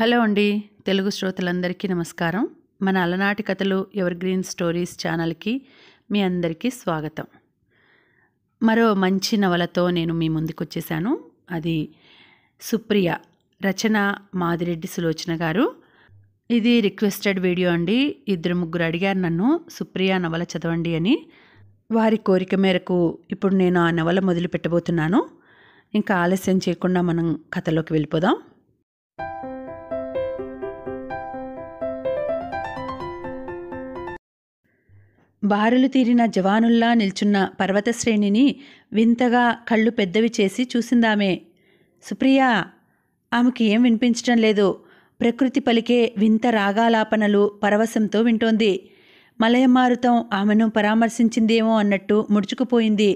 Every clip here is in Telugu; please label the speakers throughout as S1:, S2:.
S1: హలో అండి తెలుగు శ్రోతలందరికీ నమస్కారం మన అలనాటి కథలు ఎవర్ గ్రీన్ స్టోరీస్ ఛానల్కి మీ అందరికీ స్వాగతం మరో మంచి నవలతో నేను మీ ముందుకు వచ్చేసాను అది సుప్రియ రచన మాదిరెడ్డి సులోచన గారు ఇది రిక్వెస్టెడ్ వీడియో అండి ఇద్దరు ముగ్గురు అడిగారు నన్ను సుప్రియ నవల చదవండి అని వారి కోరిక మేరకు ఇప్పుడు నేను ఆ నవల మొదలు పెట్టబోతున్నాను ఇంకా ఆలస్యం చేయకుండా మనం కథలోకి వెళ్ళిపోదాం బారులు తీరిన జవానుల్లా నిల్చున్న పర్వతశ్రేణిని వింతగా కళ్ళు పెద్దవి చేసి చూసిందామే సుప్రియ ఆమెకి ఏం వినిపించటం లేదు ప్రకృతి పలికే వింత రాగాలాపనలు పరవశంతో వింటోంది మలయమారుతం ఆమెను పరామర్శించిందేమో అన్నట్టు ముడుచుకుపోయింది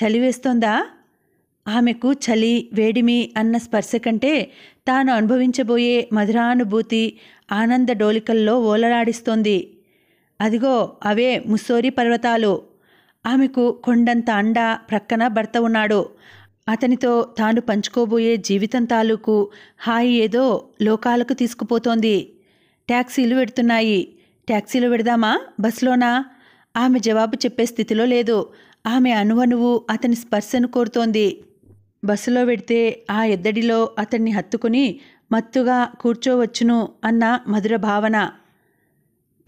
S1: చలివేస్తోందా ఆమెకు చలి వేడిమి అన్న స్పర్శ కంటే తాను అనుభవించబోయే మధురానుభూతి ఆనంద డోలికల్లో ఓలలాడిస్తోంది అదిగో అవే ముస్సోరి పర్వతాలు ఆమెకు కొండంత అండ ప్రక్కన భర్త ఉన్నాడు అతనితో తాను పంచుకోబోయే జీవితం తాలూకు హాయి ఏదో లోకాలకు తీసుకుపోతోంది ట్యాక్సీలు పెడుతున్నాయి ట్యాక్సీలు పెడదామా బస్లోనా ఆమె జవాబు చెప్పే స్థితిలో లేదు ఆమె అనువనువు అతని స్పర్శను కోరుతోంది బస్సులో పెడితే ఆ ఎద్దడిలో అతన్ని హత్తుకుని మత్తుగా కూర్చోవచ్చును అన్న మధుర భావన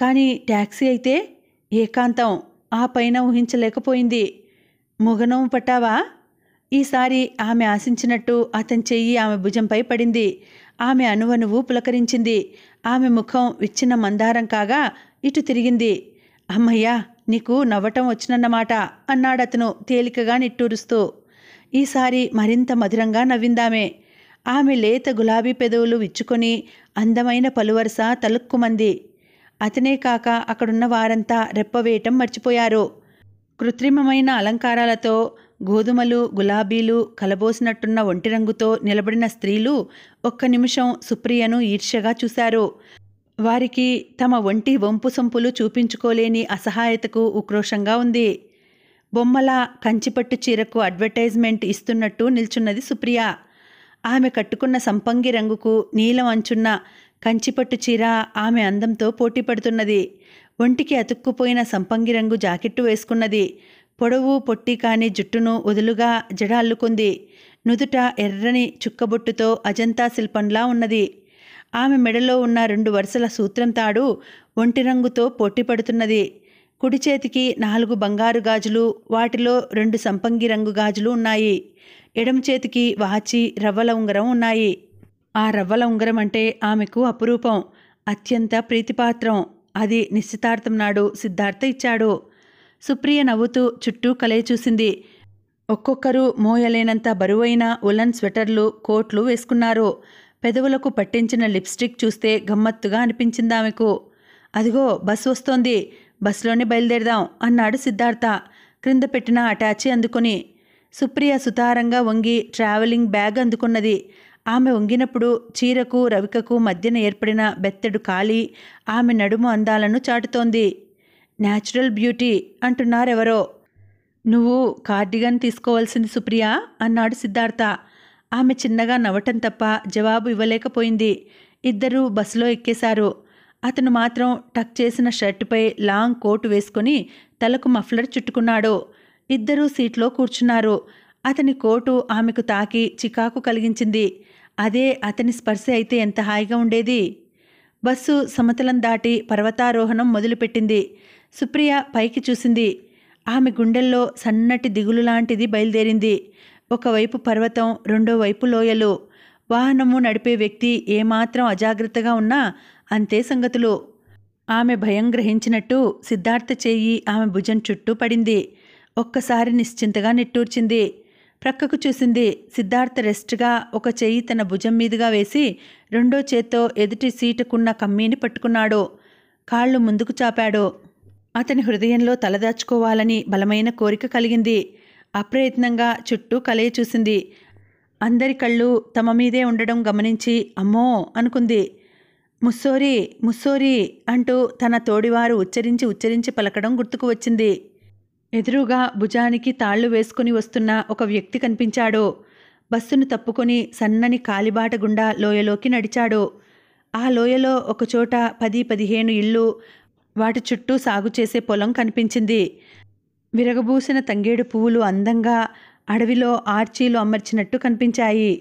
S1: కానీ ట్యాక్సీ అయితే ఏకాంతం ఆ పైన ఊహించలేకపోయింది మొగనోము పట్టావా ఈసారి ఆమె ఆశించినట్టు అతని చెయ్యి ఆమె భుజంపై పడింది ఆమె అనువనువు పులకరించింది ఆమె ముఖం విచ్చిన మందారం కాగా ఇటు తిరిగింది అమ్మయ్యా నీకు నవ్వటం వచ్చినన్నమాట అన్నాడతను తేలికగా నిట్టూరుస్తూ ఈసారి మరింత మధురంగా నవ్విందామే ఆమె లేత గులాబీ పెదవులు విచ్చుకొని అందమైన పలువరస తలుక్కుమంది అతనే కాక అక్కడున్న వారంతా రెప్పవేయటం మర్చిపోయారు కృత్రిమమైన అలంకారాలతో గోధుమలు గులాబీలు కలబోసినట్టున్న ఒంటి రంగుతో నిలబడిన స్త్రీలు ఒక్క నిమిషం సుప్రియను ఈర్ష్యగా చూశారు వారికి తమ ఒంటి వంపు సొంపులు చూపించుకోలేని అసహాయతకు ఉక్రోషంగా ఉంది బొమ్మల కంచిపట్టు చీరకు అడ్వర్టైజ్మెంట్ ఇస్తున్నట్టు నిల్చున్నది సుప్రియ ఆమె కట్టుకున్న సంపంగి రంగుకు నీలం అంచున్న కంచిపట్టు చీర ఆమె అందంతో పోటీ పడుతున్నది ఒంటికి అతుక్కుపోయిన సంపంగి రంగు జాకెట్టు వేసుకున్నది పొడవు పొట్టి కాని జుట్టును వదులుగా జడ అల్లుకుంది నుదుట ఎర్రని చుక్కబొట్టుతో అజంతా శిల్పంలా ఉన్నది ఆమె మెడలో ఉన్న రెండు వరుసల సూత్రం తాడు ఒంటి రంగుతో పోటీ పడుతున్నది కుడి చేతికి నాలుగు బంగారు గాజులు వాటిలో రెండు సంపంగి రంగు గాజులు ఉన్నాయి ఎడమ చేతికి వాచి రవ్వల ఉంగరం ఉన్నాయి ఆ రవ్వల ఉంగరం అంటే ఆమెకు అపురూపం అత్యంత ప్రీతిపాత్రం అది నిశ్చితార్థం నాడు సిద్ధార్థ ఇచ్చాడు సుప్రియ నవ్వుతూ చుట్టూ కలయ చూసింది ఒక్కొక్కరు మోయలేనంత బరువైన ఉలన్ స్వెటర్లు కోట్లు వేసుకున్నారు పెదవులకు పట్టించిన లిప్స్టిక్ చూస్తే గమ్మత్తుగా అనిపించింది ఆమెకు అదిగో బస్ వస్తోంది బస్సులోనే బయలుదేరదాం అన్నాడు సిద్ధార్థ క్రింద పెట్టిన అటాచీ అందుకుని సుప్రియ సుతారంగా వంగి ట్రావెలింగ్ బ్యాగ్ అందుకున్నది ఆమె వంగినప్పుడు చీరకు రవికకు మధ్యన ఏర్పడిన బెత్తెడు కాలి ఆమె నడుము అందాలను చాటుతోంది న్యాచురల్ బ్యూటీ అంటున్నారెవరో నువ్వు కార్డిగన్ తీసుకోవాల్సింది సుప్రియా అన్నాడు సిద్ధార్థ ఆమె చిన్నగా నవ్వటం తప్ప జవాబు ఇవ్వలేకపోయింది ఇద్దరూ బస్సులో ఎక్కేశారు అతను మాత్రం టక్ చేసిన షర్టుపై లాంగ్ కోటు వేసుకుని తలకు మఫ్లర్ చుట్టుకున్నాడు ఇద్దరూ సీట్లో కూర్చున్నారు అతని కోటు ఆమెకు తాకి చికాకు కలిగించింది అదే అతని స్పర్శ అయితే ఎంత హాయిగా ఉండేది బస్సు సమతలం దాటి పర్వతారోహణం మొదలుపెట్టింది సుప్రియ పైకి చూసింది ఆమె గుండెల్లో సన్నటి దిగులు లాంటిది బయలుదేరింది ఒకవైపు పర్వతం రెండో వైపు లోయలు వాహనము నడిపే వ్యక్తి ఏమాత్రం అజాగ్రత్తగా ఉన్నా అంతే సంగతులు ఆమె భయం గ్రహించినట్టు సిద్ధార్థ చేయి ఆమె భుజం చుట్టూ పడింది ఒక్కసారి నిశ్చింతగా నిట్టూర్చింది ప్రక్కకు చూసింది సిద్ధార్థ రెస్ట్గా ఒక చెయ్యి తన భుజం మీదుగా వేసి రెండో చేత్తో ఎదుటి సీటుకున్న కమ్మీని పట్టుకున్నాడు కాళ్ళు ముందుకు చాపాడు అతని హృదయంలో తలదాచుకోవాలని బలమైన కోరిక కలిగింది అప్రయత్నంగా చుట్టూ కలయి చూసింది అందరి కళ్ళు తమ మీదే ఉండడం గమనించి అమ్మో అనుకుంది ముస్సోరీ ముస్సోరీ అంటూ తన తోడివారు ఉచ్చరించి ఉచ్చరించి పలకడం గుర్తుకు వచ్చింది ఎదురుగా భుజానికి తాళ్లు వేసుకుని వస్తున్న ఒక వ్యక్తి కనిపించాడు బస్సును తప్పుకొని సన్నని కాలిబాట గుండా లోయలోకి నడిచాడు ఆ లోయలో ఒకచోట పది పదిహేను ఇళ్ళు వాటి చుట్టూ సాగు చేసే పొలం కనిపించింది విరగబూసిన తంగేడు పువ్వులు అందంగా అడవిలో ఆర్చీలు అమర్చినట్టు కనిపించాయి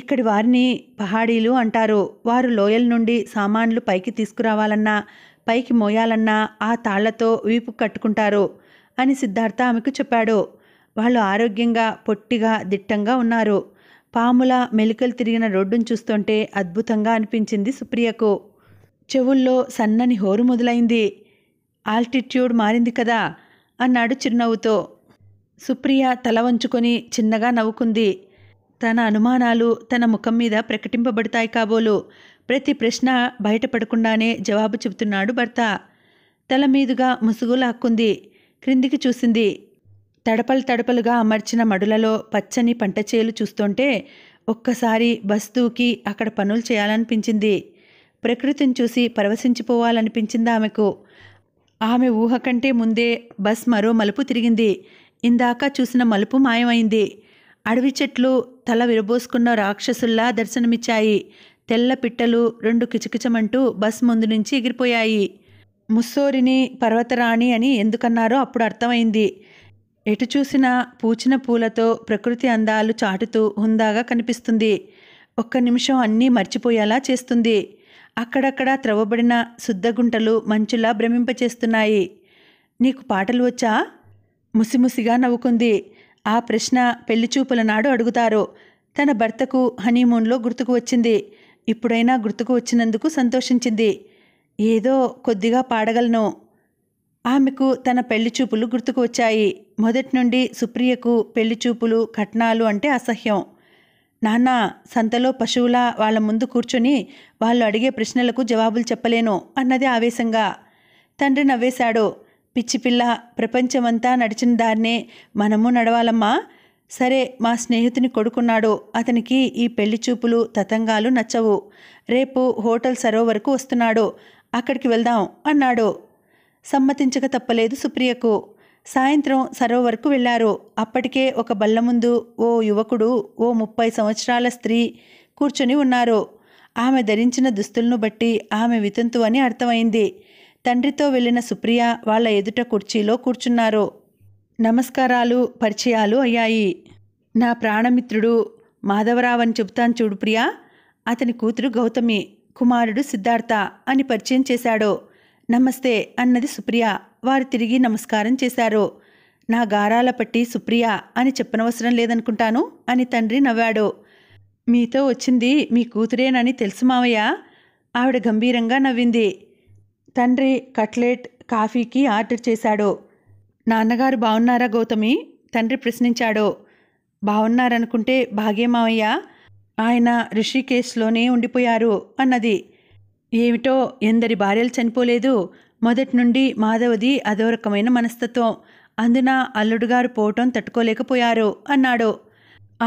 S1: ఇక్కడి వారిని పహాడీలు అంటారు వారు లోయల నుండి సామాన్లు పైకి తీసుకురావాలన్నా పైకి మోయాలన్నా ఆ తాళ్లతో వీపు కట్టుకుంటారు అని సిద్ధార్థ ఆమెకు చెప్పాడు వాళ్ళు ఆరోగ్యంగా పొట్టిగా దిట్టంగా ఉన్నారు పాముల మెలికలు తిరిగిన రోడ్డును చూస్తుంటే అద్భుతంగా అనిపించింది సుప్రియకు చెవుల్లో సన్నని హోరు మొదలైంది ఆల్టిట్యూడ్ మారింది కదా అన్నాడు చిరునవ్వుతో సుప్రియ తల వంచుకొని చిన్నగా నవ్వుకుంది తన అనుమానాలు తన ముఖం మీద ప్రకటింపబడతాయి కాబోలు ప్రతి ప్రశ్న బయటపడకుండానే జవాబు చెబుతున్నాడు భర్త తల మీదుగా ముసుగు లాక్కుంది క్రిందికి చూసింది తడపలు తడపలుగా అమర్చిన మడులలో పచ్చని పంట చేలు చూస్తుంటే ఒక్కసారి బస్ దూకి అక్కడ పనులు చేయాలనిపించింది ప్రకృతిని చూసి పరవశించిపోవాలనిపించింది ఆమెకు ఆమె ఊహ కంటే ముందే బస్ మరో మలుపు తిరిగింది ఇందాక చూసిన మలుపు మాయమైంది అడవి చెట్లు తల విరబోసుకున్న రాక్షసుల్లా దర్శనమిచ్చాయి తెల్ల పిట్టలు రెండు కిచకిచమంటూ బస్ ముందు నుంచి ఎగిరిపోయాయి ముస్సోరిని పర్వతరాణి అని ఎందుకన్నారో అప్పుడు అర్థమైంది ఎటు చూసినా పూచిన పూలతో ప్రకృతి అందాలు చాటుతూ హుందాగా కనిపిస్తుంది ఒక్క నిమిషం అన్నీ మర్చిపోయేలా చేస్తుంది అక్కడక్కడ త్రవ్వబడిన శుద్ధగుంటలు మంచులా భ్రమింపచేస్తున్నాయి నీకు పాటలు వచ్చా ముసిముసిగా నవ్వుకుంది ఆ ప్రశ్న పెళ్లిచూపుల నాడు అడుగుతారు తన భర్తకు హనీమూన్లో గుర్తుకు వచ్చింది ఇప్పుడైనా గుర్తుకు వచ్చినందుకు సంతోషించింది ఏదో కొద్దిగా పాడగలను ఆమెకు తన పెళ్లి చూపులు గుర్తుకు వచ్చాయి మొదటి నుండి సుప్రియకు పెళ్లి చూపులు కట్నాలు అంటే అసహ్యం నాన్న సంతలో పశువుల వాళ్ళ ముందు కూర్చొని వాళ్ళు అడిగే ప్రశ్నలకు జవాబులు చెప్పలేను అన్నది ఆవేశంగా తండ్రి నవ్వేశాడు పిచ్చిపిల్ల ప్రపంచమంతా నడిచిన దాన్నే మనము నడవాలమ్మా సరే మా స్నేహితుని కొడుకున్నాడు అతనికి ఈ పెళ్లి చూపులు తతంగాలు నచ్చవు రేపు హోటల్ సరోవర్కు వస్తున్నాడు అక్కడికి వెళ్దాం అన్నాడు సమ్మతించక తప్పలేదు సుప్రియకు సాయంత్రం సరోవర్కు వెళ్లారు అప్పటికే ఒక బల్ల ముందు ఓ యువకుడు ఓ ముప్పై సంవత్సరాల స్త్రీ కూర్చొని ఉన్నారు ఆమె ధరించిన దుస్తులను బట్టి ఆమె వితంతు అని అర్థమైంది తండ్రితో వెళ్ళిన సుప్రియ వాళ్ళ ఎదుట కుర్చీలో కూర్చున్నారు నమస్కారాలు పరిచయాలు అయ్యాయి నా ప్రాణమిత్రుడు మాధవరావు అని చెబుతాను చూడు ప్రియా అతని కూతురు గౌతమి కుమారుడు సిద్ధార్థ అని పరిచయం చేశాడో నమస్తే అన్నది సుప్రియ వారు తిరిగి నమస్కారం చేశారు నా గారాల పట్టి సుప్రియ అని చెప్పనవసరం లేదనుకుంటాను అని తండ్రి నవ్వాడు మీతో వచ్చింది మీ కూతురేనని తెలుసు మావయ్య ఆవిడ గంభీరంగా నవ్వింది తండ్రి కట్లెట్ కాఫీకి ఆర్డర్ చేశాడు నాన్నగారు బాగున్నారా గౌతమి తండ్రి ప్రశ్నించాడు బాగున్నారనుకుంటే భాగ్యమావయ్యా ఆయన రిషికేశ్లోనే ఉండిపోయారు అన్నది ఏమిటో ఎందరి భార్యలు చనిపోలేదు మొదటి నుండి మాధవది అదో రకమైన మనస్తత్వం అందున అల్లుడుగారు పోవటం తట్టుకోలేకపోయారు అన్నాడు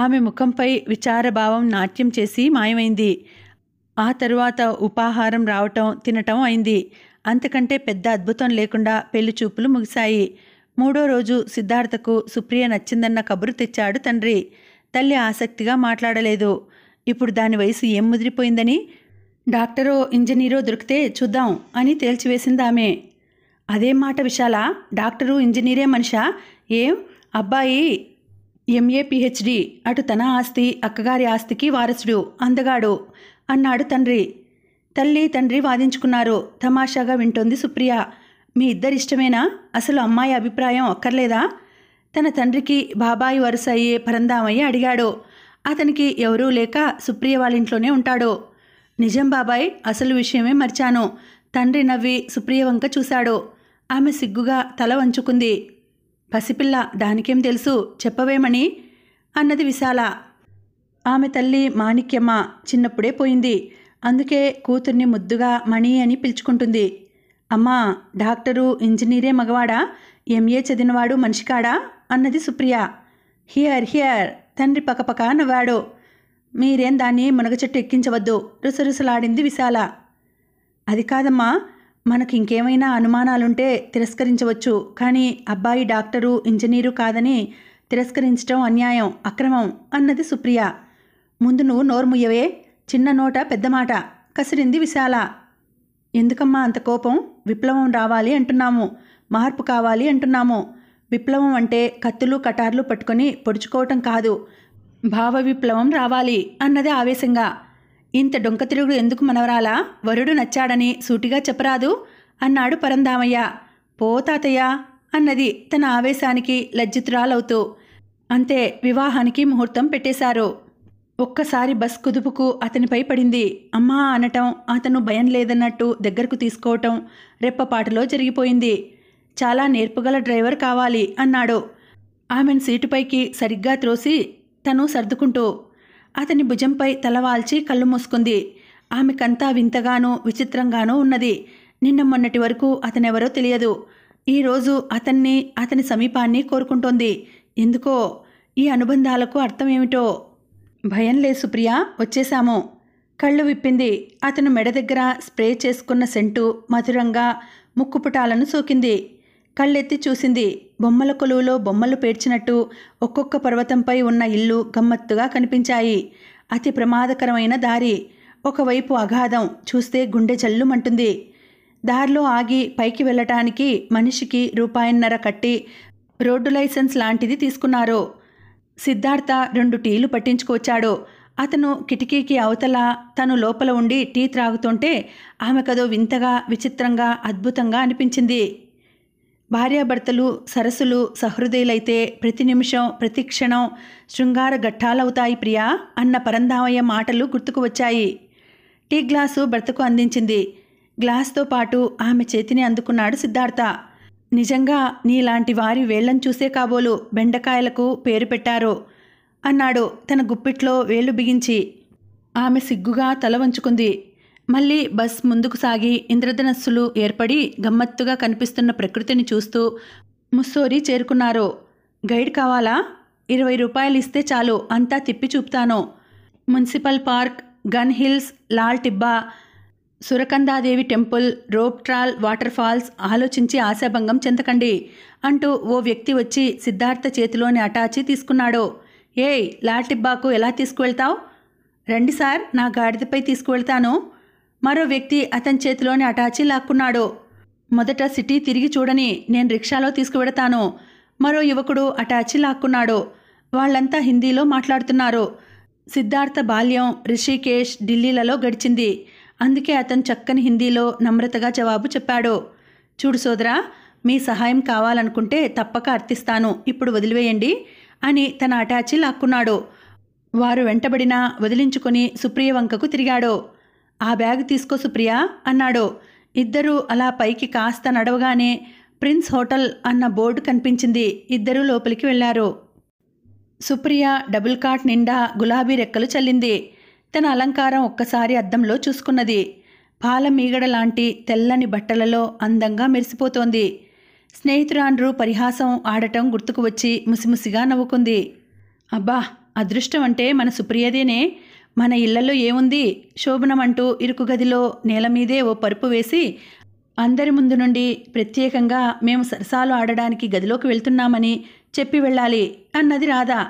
S1: ఆమె ముఖంపై విచారభావం నాట్యం చేసి మాయమైంది ఆ తరువాత ఉపాహారం రావటం తినటం అయింది అంతకంటే పెద్ద అద్భుతం లేకుండా పెళ్లి చూపులు ముగిశాయి మూడో రోజు సిద్ధార్థకు సుప్రియ నచ్చిందన్న కబురు తెచ్చాడు తండ్రి తల్లి ఆసక్తిగా మాట్లాడలేదు ఇప్పుడు దాని వయసు ఏం ముదిరిపోయిందని డాక్టరో ఇంజనీరో దొరికితే చూద్దాం అని తేల్చివేసింది ఆమె అదే మాట విశాల డాక్టరు ఇంజనీరే మనిషా ఏం అబ్బాయి ఎంఏ పిహెచ్డి అటు తన ఆస్తి అక్కగారి ఆస్తికి వారసుడు అందగాడు అన్నాడు తండ్రి తల్లి తండ్రి వాదించుకున్నారు తమాషాగా వింటోంది సుప్రియ మీ ఇద్దరి ఇష్టమేనా అసలు అమ్మాయి అభిప్రాయం అక్కర్లేదా తన తండ్రికి బాబాయి వరుస అయ్యే పరందామయ్య అడిగాడు అతనికి ఎవరూ లేక సుప్రియ వాళ్ళింట్లోనే ఉంటాడు నిజం బాబాయ్ అసలు విషయమే మర్చాను తండ్రి నవ్వి సుప్రియ వంక చూశాడు ఆమె సిగ్గుగా తల వంచుకుంది పసిపిల్ల దానికేం తెలుసు చెప్పవేమని అన్నది విశాల ఆమె తల్లి మాణిక్యమ్మ చిన్నప్పుడే పోయింది అందుకే కూతుర్ని ముద్దుగా మణి అని పిలుచుకుంటుంది అమ్మా డాక్టరు ఇంజనీరే మగవాడా ఎంఏ చదివినవాడు మనిషికాడా అన్నది సుప్రియ హియర్ హియర్ తండ్రి పకపక నవ్వాడు మీరేం దాన్ని మునగ చెట్టు ఎక్కించవద్దు రుసరుసలాడింది విశాల అది కాదమ్మా మనకు ఇంకేమైనా అనుమానాలుంటే తిరస్కరించవచ్చు కానీ అబ్బాయి డాక్టరు ఇంజనీరు కాదని తిరస్కరించడం అన్యాయం అక్రమం అన్నది సుప్రియ ముందు నువ్వు నోర్ముయ్యవే చిన్న నోట పెద్ద మాట కసిరింది విశాల ఎందుకమ్మా అంత కోపం విప్లవం రావాలి అంటున్నాము మార్పు కావాలి అంటున్నాము విప్లవం అంటే కత్తులు కటార్లు పట్టుకొని పొడుచుకోవటం కాదు భావ విప్లవం రావాలి అన్నది ఆవేశంగా ఇంత డొంక తిరుగుడు ఎందుకు మనవరాలా వరుడు నచ్చాడని సూటిగా చెప్పరాదు అన్నాడు పరందామయ్య పో తాతయ్య అన్నది తన ఆవేశానికి లజ్జితురాలవుతూ అంతే వివాహానికి ముహూర్తం పెట్టేశారు ఒక్కసారి బస్ కుదుపుకు అతనిపై పడింది అమ్మా అనటం అతను భయం లేదన్నట్టు దగ్గరకు తీసుకోవటం రెప్పపాటులో జరిగిపోయింది చాలా నేర్పుగల డ్రైవర్ కావాలి అన్నాడు ఆమెను సీటుపైకి సరిగ్గా త్రోసి తను సర్దుకుంటూ అతని భుజంపై తలవాల్చి కళ్ళు మూసుకుంది ఆమెకంతా వింతగానూ విచిత్రంగానూ ఉన్నది నిన్న మొన్నటి వరకు అతనెవరో తెలియదు ఈరోజు అతన్ని అతని సమీపాన్ని కోరుకుంటోంది ఎందుకో ఈ అనుబంధాలకు అర్థం ఏమిటో భయం లేదు సుప్రియా వచ్చేశాము కళ్ళు విప్పింది అతను మెడ దగ్గర స్ప్రే చేసుకున్న సెంటు మధురంగా ముక్కుపుటాలను సోకింది కళ్ళెత్తి చూసింది బొమ్మల కొలువులో బొమ్మలు పేర్చినట్టు ఒక్కొక్క పర్వతంపై ఉన్న ఇల్లు గమ్మత్తుగా కనిపించాయి అతి ప్రమాదకరమైన దారి ఒకవైపు అగాధం చూస్తే గుండె చల్లుమంటుంది దారిలో ఆగి పైకి వెళ్ళటానికి మనిషికి రూపాయిన్నర కట్టి రోడ్డు లైసెన్స్ లాంటిది తీసుకున్నారు సిద్ధార్థ రెండు టీలు పట్టించుకొచ్చాడు అతను కిటికీకి అవతల తను లోపల ఉండి టీ త్రాగుతుంటే ఆమెకదో వింతగా విచిత్రంగా అద్భుతంగా అనిపించింది భార్యాభర్తలు సరస్సులు సహృదయులైతే ప్రతి నిమిషం ప్రతి క్షణం శృంగార ఘట్టాలవుతాయి ప్రియా అన్న పరంధామయ్య మాటలు గుర్తుకు వచ్చాయి టీ గ్లాసు భర్తకు అందించింది గ్లాస్తో పాటు ఆమె చేతిని అందుకున్నాడు సిద్ధార్థ నిజంగా నీలాంటి వారి వేళ్లను చూసే కాబోలు బెండకాయలకు పేరు పెట్టారు అన్నాడు తన గుప్పిట్లో వేళ్లు బిగించి ఆమె సిగ్గుగా తల వంచుకుంది మళ్ళీ బస్ ముందుకు సాగి ఇంద్రధనస్సులు ఏర్పడి గమ్మత్తుగా కనిపిస్తున్న ప్రకృతిని చూస్తూ ముస్సోరి చేరుకున్నారు గైడ్ కావాలా ఇరవై రూపాయలు ఇస్తే చాలు అంతా తిప్పి చూపుతాను municipal park gun hills Lal Tibba Surkandadevi temple rope trolley water falls ఆలోచించి ఆశాభంగం చెందకండి అంటూ ఓ వ్యక్తి వచ్చి సిద్ధార్థ చేతిలోని అటాచి తీసుకున్నాడు ఏయ్ లాల్ టిబ్బాకు ఎలా తీసుకువెళ్తావు రండి సార్ నా గాడిదపై తీసుకువెళ్తాను మరో వ్యక్తి అతని చేతిలోని అటాచీ లాక్కున్నాడు మొదట సిటీ తిరిగి చూడని నేను రిక్షాలో తీసుకువెడతాను మరో యువకుడు అటాచీ లాక్కున్నాడు వాళ్ళంతా హిందీలో మాట్లాడుతున్నారు సిద్ధార్థ బాల్యం రిషికేష్ ఢిల్లీలలో గడిచింది అందుకే అతను చక్కని హిందీలో నమ్రతగా జవాబు చెప్పాడు చూడు సోదరా మీ సహాయం కావాలనుకుంటే తప్పక అర్థిస్తాను ఇప్పుడు వదిలివేయండి అని తన అటాచీ లాక్కున్నాడు వారు వెంటబడినా వదిలించుకొని సుప్రియ వంకకు తిరిగాడు ఆ బ్యాగ్ తీసుకో సుప్రియా అన్నాడు ఇద్దరూ అలా పైకి కాస్త నడవగానే ప్రిన్స్ హోటల్ అన్న బోర్డు కనిపించింది ఇద్దరూ లోపలికి వెళ్లారు సుప్రియ డబుల్ కాట్ నిండా గులాబీ రెక్కలు చల్లింది తన అలంకారం ఒక్కసారి అద్దంలో చూసుకున్నది పాలమీగడ లాంటి తెల్లని బట్టలలో అందంగా మెరిసిపోతోంది స్నేహితురాండ్రు పరిహాసం ఆడటం గుర్తుకు వచ్చి ముసిముసిగా నవ్వుకుంది అబ్బా అదృష్టం అంటే మన సుప్రియదేనే మన ఇళ్లలో ఏముంది శోభనమంటూ ఇరుకు గదిలో నేల మీదే ఓ పరుపు వేసి అందరి ముందు నుండి ప్రత్యేకంగా మేము సరసాలు ఆడడానికి గదిలోకి వెళ్తున్నామని చెప్పి వెళ్ళాలి అన్నది రాధా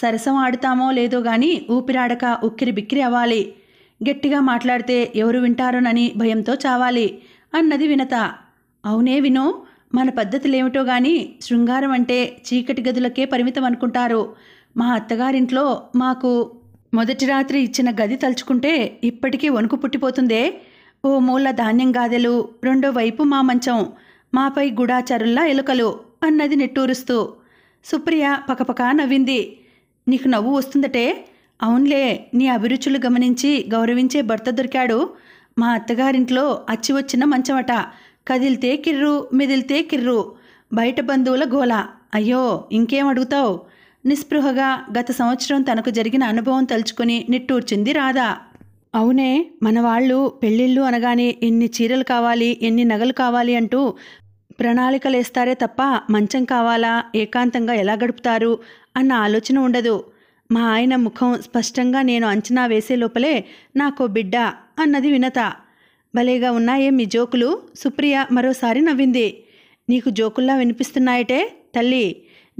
S1: సరసం ఆడుతామో లేదో గాని ఊపిరాడక ఉక్కిరి బిక్కిరి అవ్వాలి గట్టిగా మాట్లాడితే ఎవరు వింటారోనని భయంతో చావాలి అన్నది వినత అవునే విను మన పద్ధతులేమిటో గాని శృంగారం అంటే చీకటి గదులకే పరిమితం అనుకుంటారు మా అత్తగారింట్లో మాకు మొదటి రాత్రి ఇచ్చిన గది తలుచుకుంటే ఇప్పటికీ వణుకు పుట్టిపోతుందే ఓ మూల ధాన్యం గాదెలు రెండో వైపు మా మంచం మాపై గుడాచరుల్లా ఎలుకలు అన్నది నెట్టూరుస్తూ సుప్రియ పకపకా నవ్వింది నీకు నవ్వు వస్తుందటే అవునులే నీ అభిరుచులు గమనించి గౌరవించే భర్త దొరికాడు మా అత్తగారింట్లో అచ్చి వచ్చిన మంచమట కదిలితే కిర్రు మెదిలితే కిర్రు బయట బంధువుల గోల అయ్యో ఇంకేం అడుగుతావు నిస్పృహగా గత సంవత్సరం తనకు జరిగిన అనుభవం తలుచుకుని నిట్టూర్చింది రాధా అవునే మన వాళ్ళు పెళ్ళిళ్ళు అనగానే ఎన్ని చీరలు కావాలి ఎన్ని నగలు కావాలి అంటూ ప్రణాళికలేస్తారే తప్ప మంచం కావాలా ఏకాంతంగా ఎలా గడుపుతారు అన్న ఆలోచన ఉండదు మా ఆయన ముఖం స్పష్టంగా నేను అంచనా వేసే లోపలే నాకో బిడ్డ అన్నది వినత భలేగా ఉన్నాయే మీ జోకులు సుప్రియ మరోసారి నవ్వింది నీకు జోకుల్లా వినిపిస్తున్నాయటే తల్లి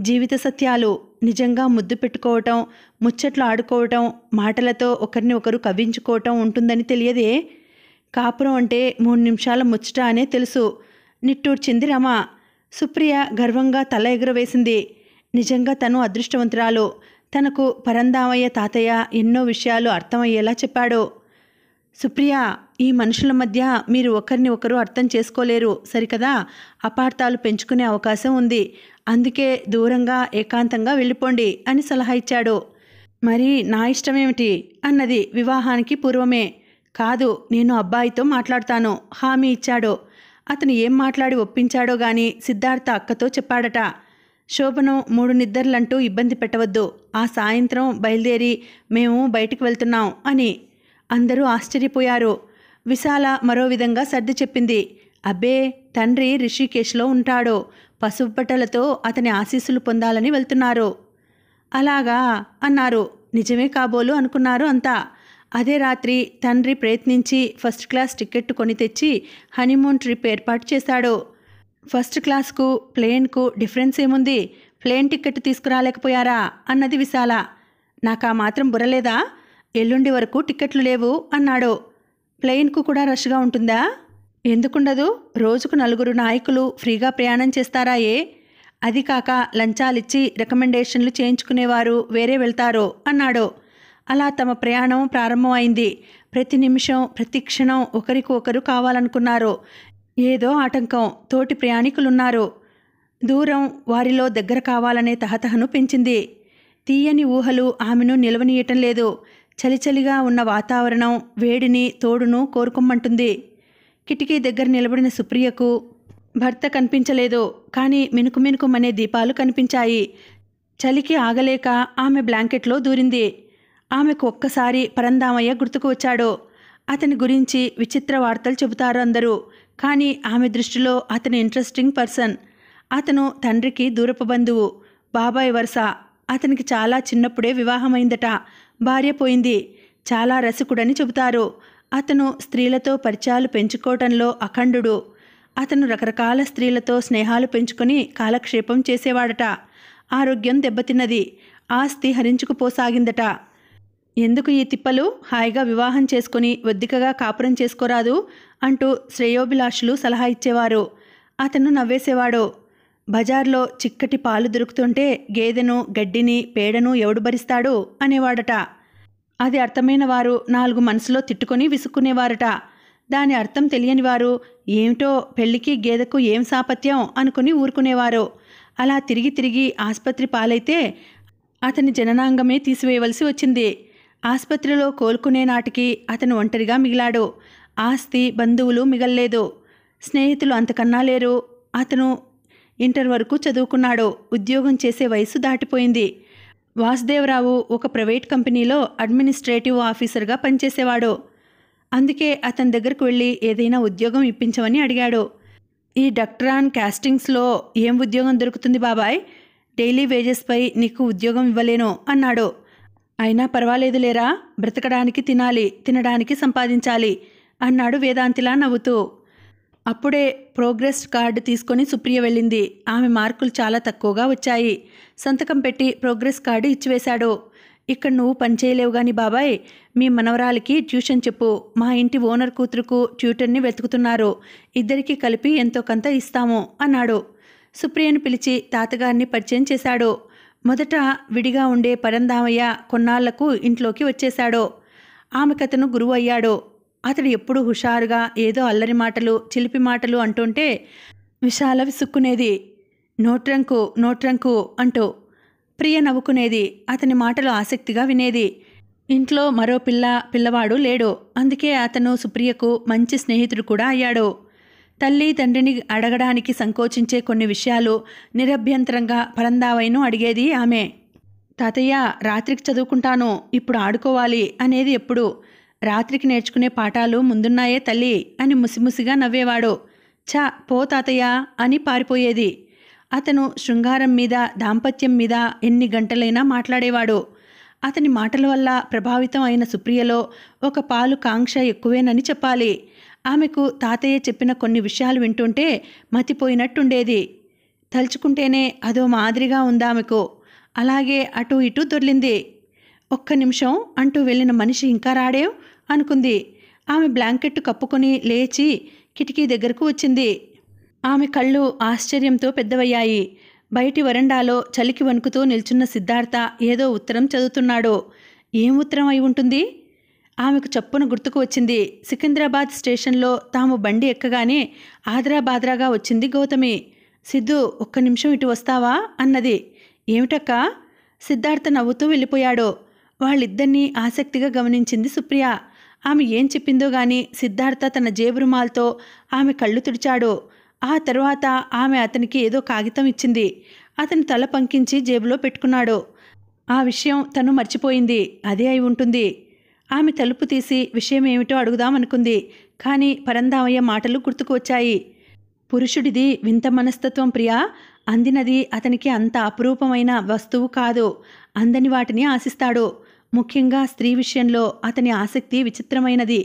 S1: జీవిత సత్యాలు నిజంగా ముద్దు పెట్టుకోవటం ముచ్చట్లు ఆడుకోవటం మాటలతో ఒకరిని ఒకరు కవ్వించుకోవటం ఉంటుందని తెలియదే కాపురం అంటే మూడు నిమిషాల ముచ్చట అనే తెలుసు నిట్టూర్చింది రమ సుప్రియ గర్వంగా తల ఎగురవేసింది నిజంగా తను అదృష్టవంతురాలు తనకు పరందామయ్య తాతయ్య ఎన్నో విషయాలు అర్థమయ్యేలా చెప్పాడు సుప్రియ ఈ మనుషుల మధ్య మీరు ఒకరిని ఒకరు అర్థం చేసుకోలేరు సరికదా అపార్థాలు పెంచుకునే అవకాశం ఉంది అందుకే దూరంగా ఏకాంతంగా వెళ్ళిపోండి అని సలహా ఇచ్చాడు మరి నా ఇష్టమేమిటి అన్నది వివాహానికి పూర్వమే కాదు నేను అబ్బాయితో మాట్లాడతాను హామీ ఇచ్చాడు అతను ఏం మాట్లాడి ఒప్పించాడో గాని సిద్ధార్థ అక్కతో చెప్పాడట శోభను మూడు నిద్రలంటూ ఇబ్బంది పెట్టవద్దు ఆ సాయంత్రం బయలుదేరి మేము బయటికి వెళ్తున్నాం అని అందరూ ఆశ్చర్యపోయారు విశాల మరో విధంగా సర్ది చెప్పింది అబ్బే తండ్రి రిషికేశ్లో ఉంటాడు పసుపు బట్టలతో అతని ఆశీస్సులు పొందాలని వెళ్తున్నారు అలాగా అన్నారు నిజమే కాబోలు అనుకున్నారు అంతా అదే రాత్రి తండ్రి ప్రయత్నించి ఫస్ట్ క్లాస్ టికెట్ కొని తెచ్చి హనీమూన్ ట్రిప్ ఏర్పాటు చేశాడు ఫస్ట్ క్లాస్కు ప్లేన్కు డిఫరెన్స్ ఏముంది ప్లేన్ టికెట్ తీసుకురాలేకపోయారా అన్నది విశాల నాకు ఆ మాత్రం బుర్రలేదా ఎల్లుండి వరకు టిక్కెట్లు లేవు అన్నాడు ప్లేన్కు కూడా రష్గా ఉంటుందా ఎందుకుండదు రోజుకు నలుగురు నాయకులు ఫ్రీగా ప్రయాణం చేస్తారాయే అది కాక లంచాలిచ్చి రికమెండేషన్లు చేయించుకునేవారు వేరే వెళ్తారో అన్నాడు అలా తమ ప్రయాణం ప్రారంభమైంది ప్రతి నిమిషం ప్రతి క్షణం ఒకరికి ఒకరు కావాలనుకున్నారు ఏదో ఆటంకం తోటి ప్రయాణికులున్నారు దూరం వారిలో దగ్గర కావాలనే తహతహను పెంచింది తీయని ఊహలు ఆమెను నిలవనీయటం లేదు చలిచలిగా ఉన్న వాతావరణం వేడిని తోడును కోరుకోమంటుంది కిటికీ దగ్గర నిలబడిన సుప్రియకు భర్త కనిపించలేదు కానీ మినుకు మినుకుమనే దీపాలు కనిపించాయి చలికి ఆగలేక ఆమె బ్లాంకెట్లో దూరింది ఆమెకు ఒక్కసారి పరందామయ్య గుర్తుకు వచ్చాడు అతని గురించి విచిత్ర వార్తలు చెబుతారు అందరూ కానీ ఆమె దృష్టిలో అతను ఇంట్రెస్టింగ్ పర్సన్ అతను తండ్రికి దూరపు బంధువు బాబాయ్ వరుస అతనికి చాలా చిన్నప్పుడే వివాహమైందట భార్య పోయింది చాలా రసికుడని చెబుతారు అతను స్త్రీలతో పరిచయాలు పెంచుకోవటంలో అఖండుడు అతను రకరకాల స్త్రీలతో స్నేహాలు పెంచుకొని కాలక్షేపం చేసేవాడట ఆరోగ్యం దెబ్బతిన్నది ఆస్తి హరించుకుపోసాగిందట ఎందుకు ఈ తిప్పలు హాయిగా వివాహం చేసుకుని ఒద్దికగా కాపురం చేసుకోరాదు అంటూ శ్రేయోభిలాషులు సలహా ఇచ్చేవారు అతను నవ్వేసేవాడు బజార్లో చిక్కటి పాలు దొరుకుతుంటే గేదెను గడ్డిని పేడను ఎవడు భరిస్తాడు అనేవాడట అది అర్థమైన వారు నాలుగు మనసులో తిట్టుకొని విసుక్కునేవారట దాని అర్థం తెలియని వారు ఏమిటో పెళ్లికి గేదెకు ఏం సాపత్యం అనుకుని ఊరుకునేవారు అలా తిరిగి తిరిగి ఆసుపత్రి పాలైతే అతని జననాంగమే తీసివేయవలసి వచ్చింది ఆసుపత్రిలో కోలుకునే నాటికి అతను ఒంటరిగా మిగిలాడు ఆస్తి బంధువులు మిగల్లేదు స్నేహితులు అంతకన్నా లేరు అతను ఇంటర్ వరకు చదువుకున్నాడు ఉద్యోగం చేసే వయసు దాటిపోయింది వాసుదేవరావు ఒక ప్రైవేట్ కంపెనీలో అడ్మినిస్ట్రేటివ్ ఆఫీసర్గా పనిచేసేవాడు అందుకే అతని దగ్గరకు వెళ్ళి ఏదైనా ఉద్యోగం ఇప్పించమని అడిగాడు ఈ డక్టరాన్ క్యాస్టింగ్స్లో ఏం ఉద్యోగం దొరుకుతుంది బాబాయ్ డైలీ వేజెస్పై నీకు ఉద్యోగం ఇవ్వలేను అన్నాడు అయినా పర్వాలేదు లేరా బ్రతకడానికి తినాలి తినడానికి సంపాదించాలి అన్నాడు వేదాంతిలా నవ్వుతూ అప్పుడే ప్రోగ్రెస్ కార్డు తీసుకొని సుప్రియ వెళ్ళింది ఆమె మార్కులు చాలా తక్కువగా వచ్చాయి సంతకం పెట్టి ప్రోగ్రెస్ కార్డు ఇచ్చివేశాడు ఇక్కడ నువ్వు పనిచేయలేవు గాని బాబాయ్ మీ మనవరాలికి ట్యూషన్ చెప్పు మా ఇంటి ఓనర్ కూతురుకు ట్యూటర్ని వెతుకుతున్నారు ఇద్దరికీ కలిపి ఎంతో కొంత ఇస్తాము అన్నాడు సుప్రియను పిలిచి తాతగారిని పరిచయం చేశాడు మొదట విడిగా ఉండే పరందామయ్య కొన్నాళ్లకు ఇంట్లోకి వచ్చేశాడు కథను గురువు అయ్యాడు అతడు ఎప్పుడు హుషారుగా ఏదో అల్లరి మాటలు చిలిపి మాటలు అంటుంటే విశాల విసుక్కునేది నోట్రంకు నోట్రంకు అంటూ ప్రియ నవ్వుకునేది అతని మాటలు ఆసక్తిగా వినేది ఇంట్లో మరో పిల్ల పిల్లవాడు లేడు అందుకే అతను సుప్రియకు మంచి స్నేహితుడు కూడా అయ్యాడు తల్లి తండ్రిని అడగడానికి సంకోచించే కొన్ని విషయాలు నిరభ్యంతరంగా పరందావైను అడిగేది ఆమె తాతయ్య రాత్రికి చదువుకుంటాను ఇప్పుడు ఆడుకోవాలి అనేది ఎప్పుడు రాత్రికి నేర్చుకునే పాఠాలు ముందున్నాయే తల్లి అని ముసిముసిగా నవ్వేవాడు ఛా పో తాతయ్య అని పారిపోయేది అతను శృంగారం మీద దాంపత్యం మీద ఎన్ని గంటలైనా మాట్లాడేవాడు అతని మాటల వల్ల ప్రభావితం అయిన సుప్రియలో ఒక పాలు కాంక్ష ఎక్కువేనని చెప్పాలి ఆమెకు తాతయ్య చెప్పిన కొన్ని విషయాలు వింటుంటే మతిపోయినట్టుండేది తలుచుకుంటేనే అదో మాదిరిగా ఉంది ఆమెకు అలాగే అటు ఇటు దొర్లింది ఒక్క నిమిషం అంటూ వెళ్ళిన మనిషి ఇంకా రాడేవ్ అనుకుంది ఆమె బ్లాంకెట్ కప్పుకొని లేచి కిటికీ దగ్గరకు వచ్చింది ఆమె కళ్ళు ఆశ్చర్యంతో పెద్దవయ్యాయి బయటి వరండాలో చలికి వణుకుతూ నిల్చున్న సిద్ధార్థ ఏదో ఉత్తరం చదువుతున్నాడో ఏం ఉత్తరం అయి ఉంటుంది ఆమెకు చప్పున గుర్తుకు వచ్చింది సికింద్రాబాద్ స్టేషన్లో తాము బండి ఎక్కగానే ఆద్రాబాద్రాగా వచ్చింది గౌతమి సిద్ధు ఒక్క నిమిషం ఇటు వస్తావా అన్నది ఏమిటక్క సిద్ధార్థ నవ్వుతూ వెళ్ళిపోయాడు వాళ్ళిద్దరినీ ఆసక్తిగా గమనించింది సుప్రియ ఆమె ఏం చెప్పిందో గాని సిద్ధార్థ తన జేబురుమాల్తో ఆమె కళ్ళు తుడిచాడు ఆ తర్వాత ఆమె అతనికి ఏదో కాగితం ఇచ్చింది అతను తల పంకించి జేబులో పెట్టుకున్నాడు ఆ విషయం తను మర్చిపోయింది అదే అయి ఉంటుంది ఆమె తలుపు తీసి విషయం ఏమిటో అడుగుదామనుకుంది కానీ పరందామయ్య మాటలు గుర్తుకు వచ్చాయి పురుషుడిది వింత మనస్తత్వం ప్రియా అందినది అతనికి అంత అపురూపమైన వస్తువు కాదు అందని వాటిని ఆశిస్తాడు ముఖ్యంగా స్త్రీ విషయంలో అతని ఆసక్తి విచిత్రమైనది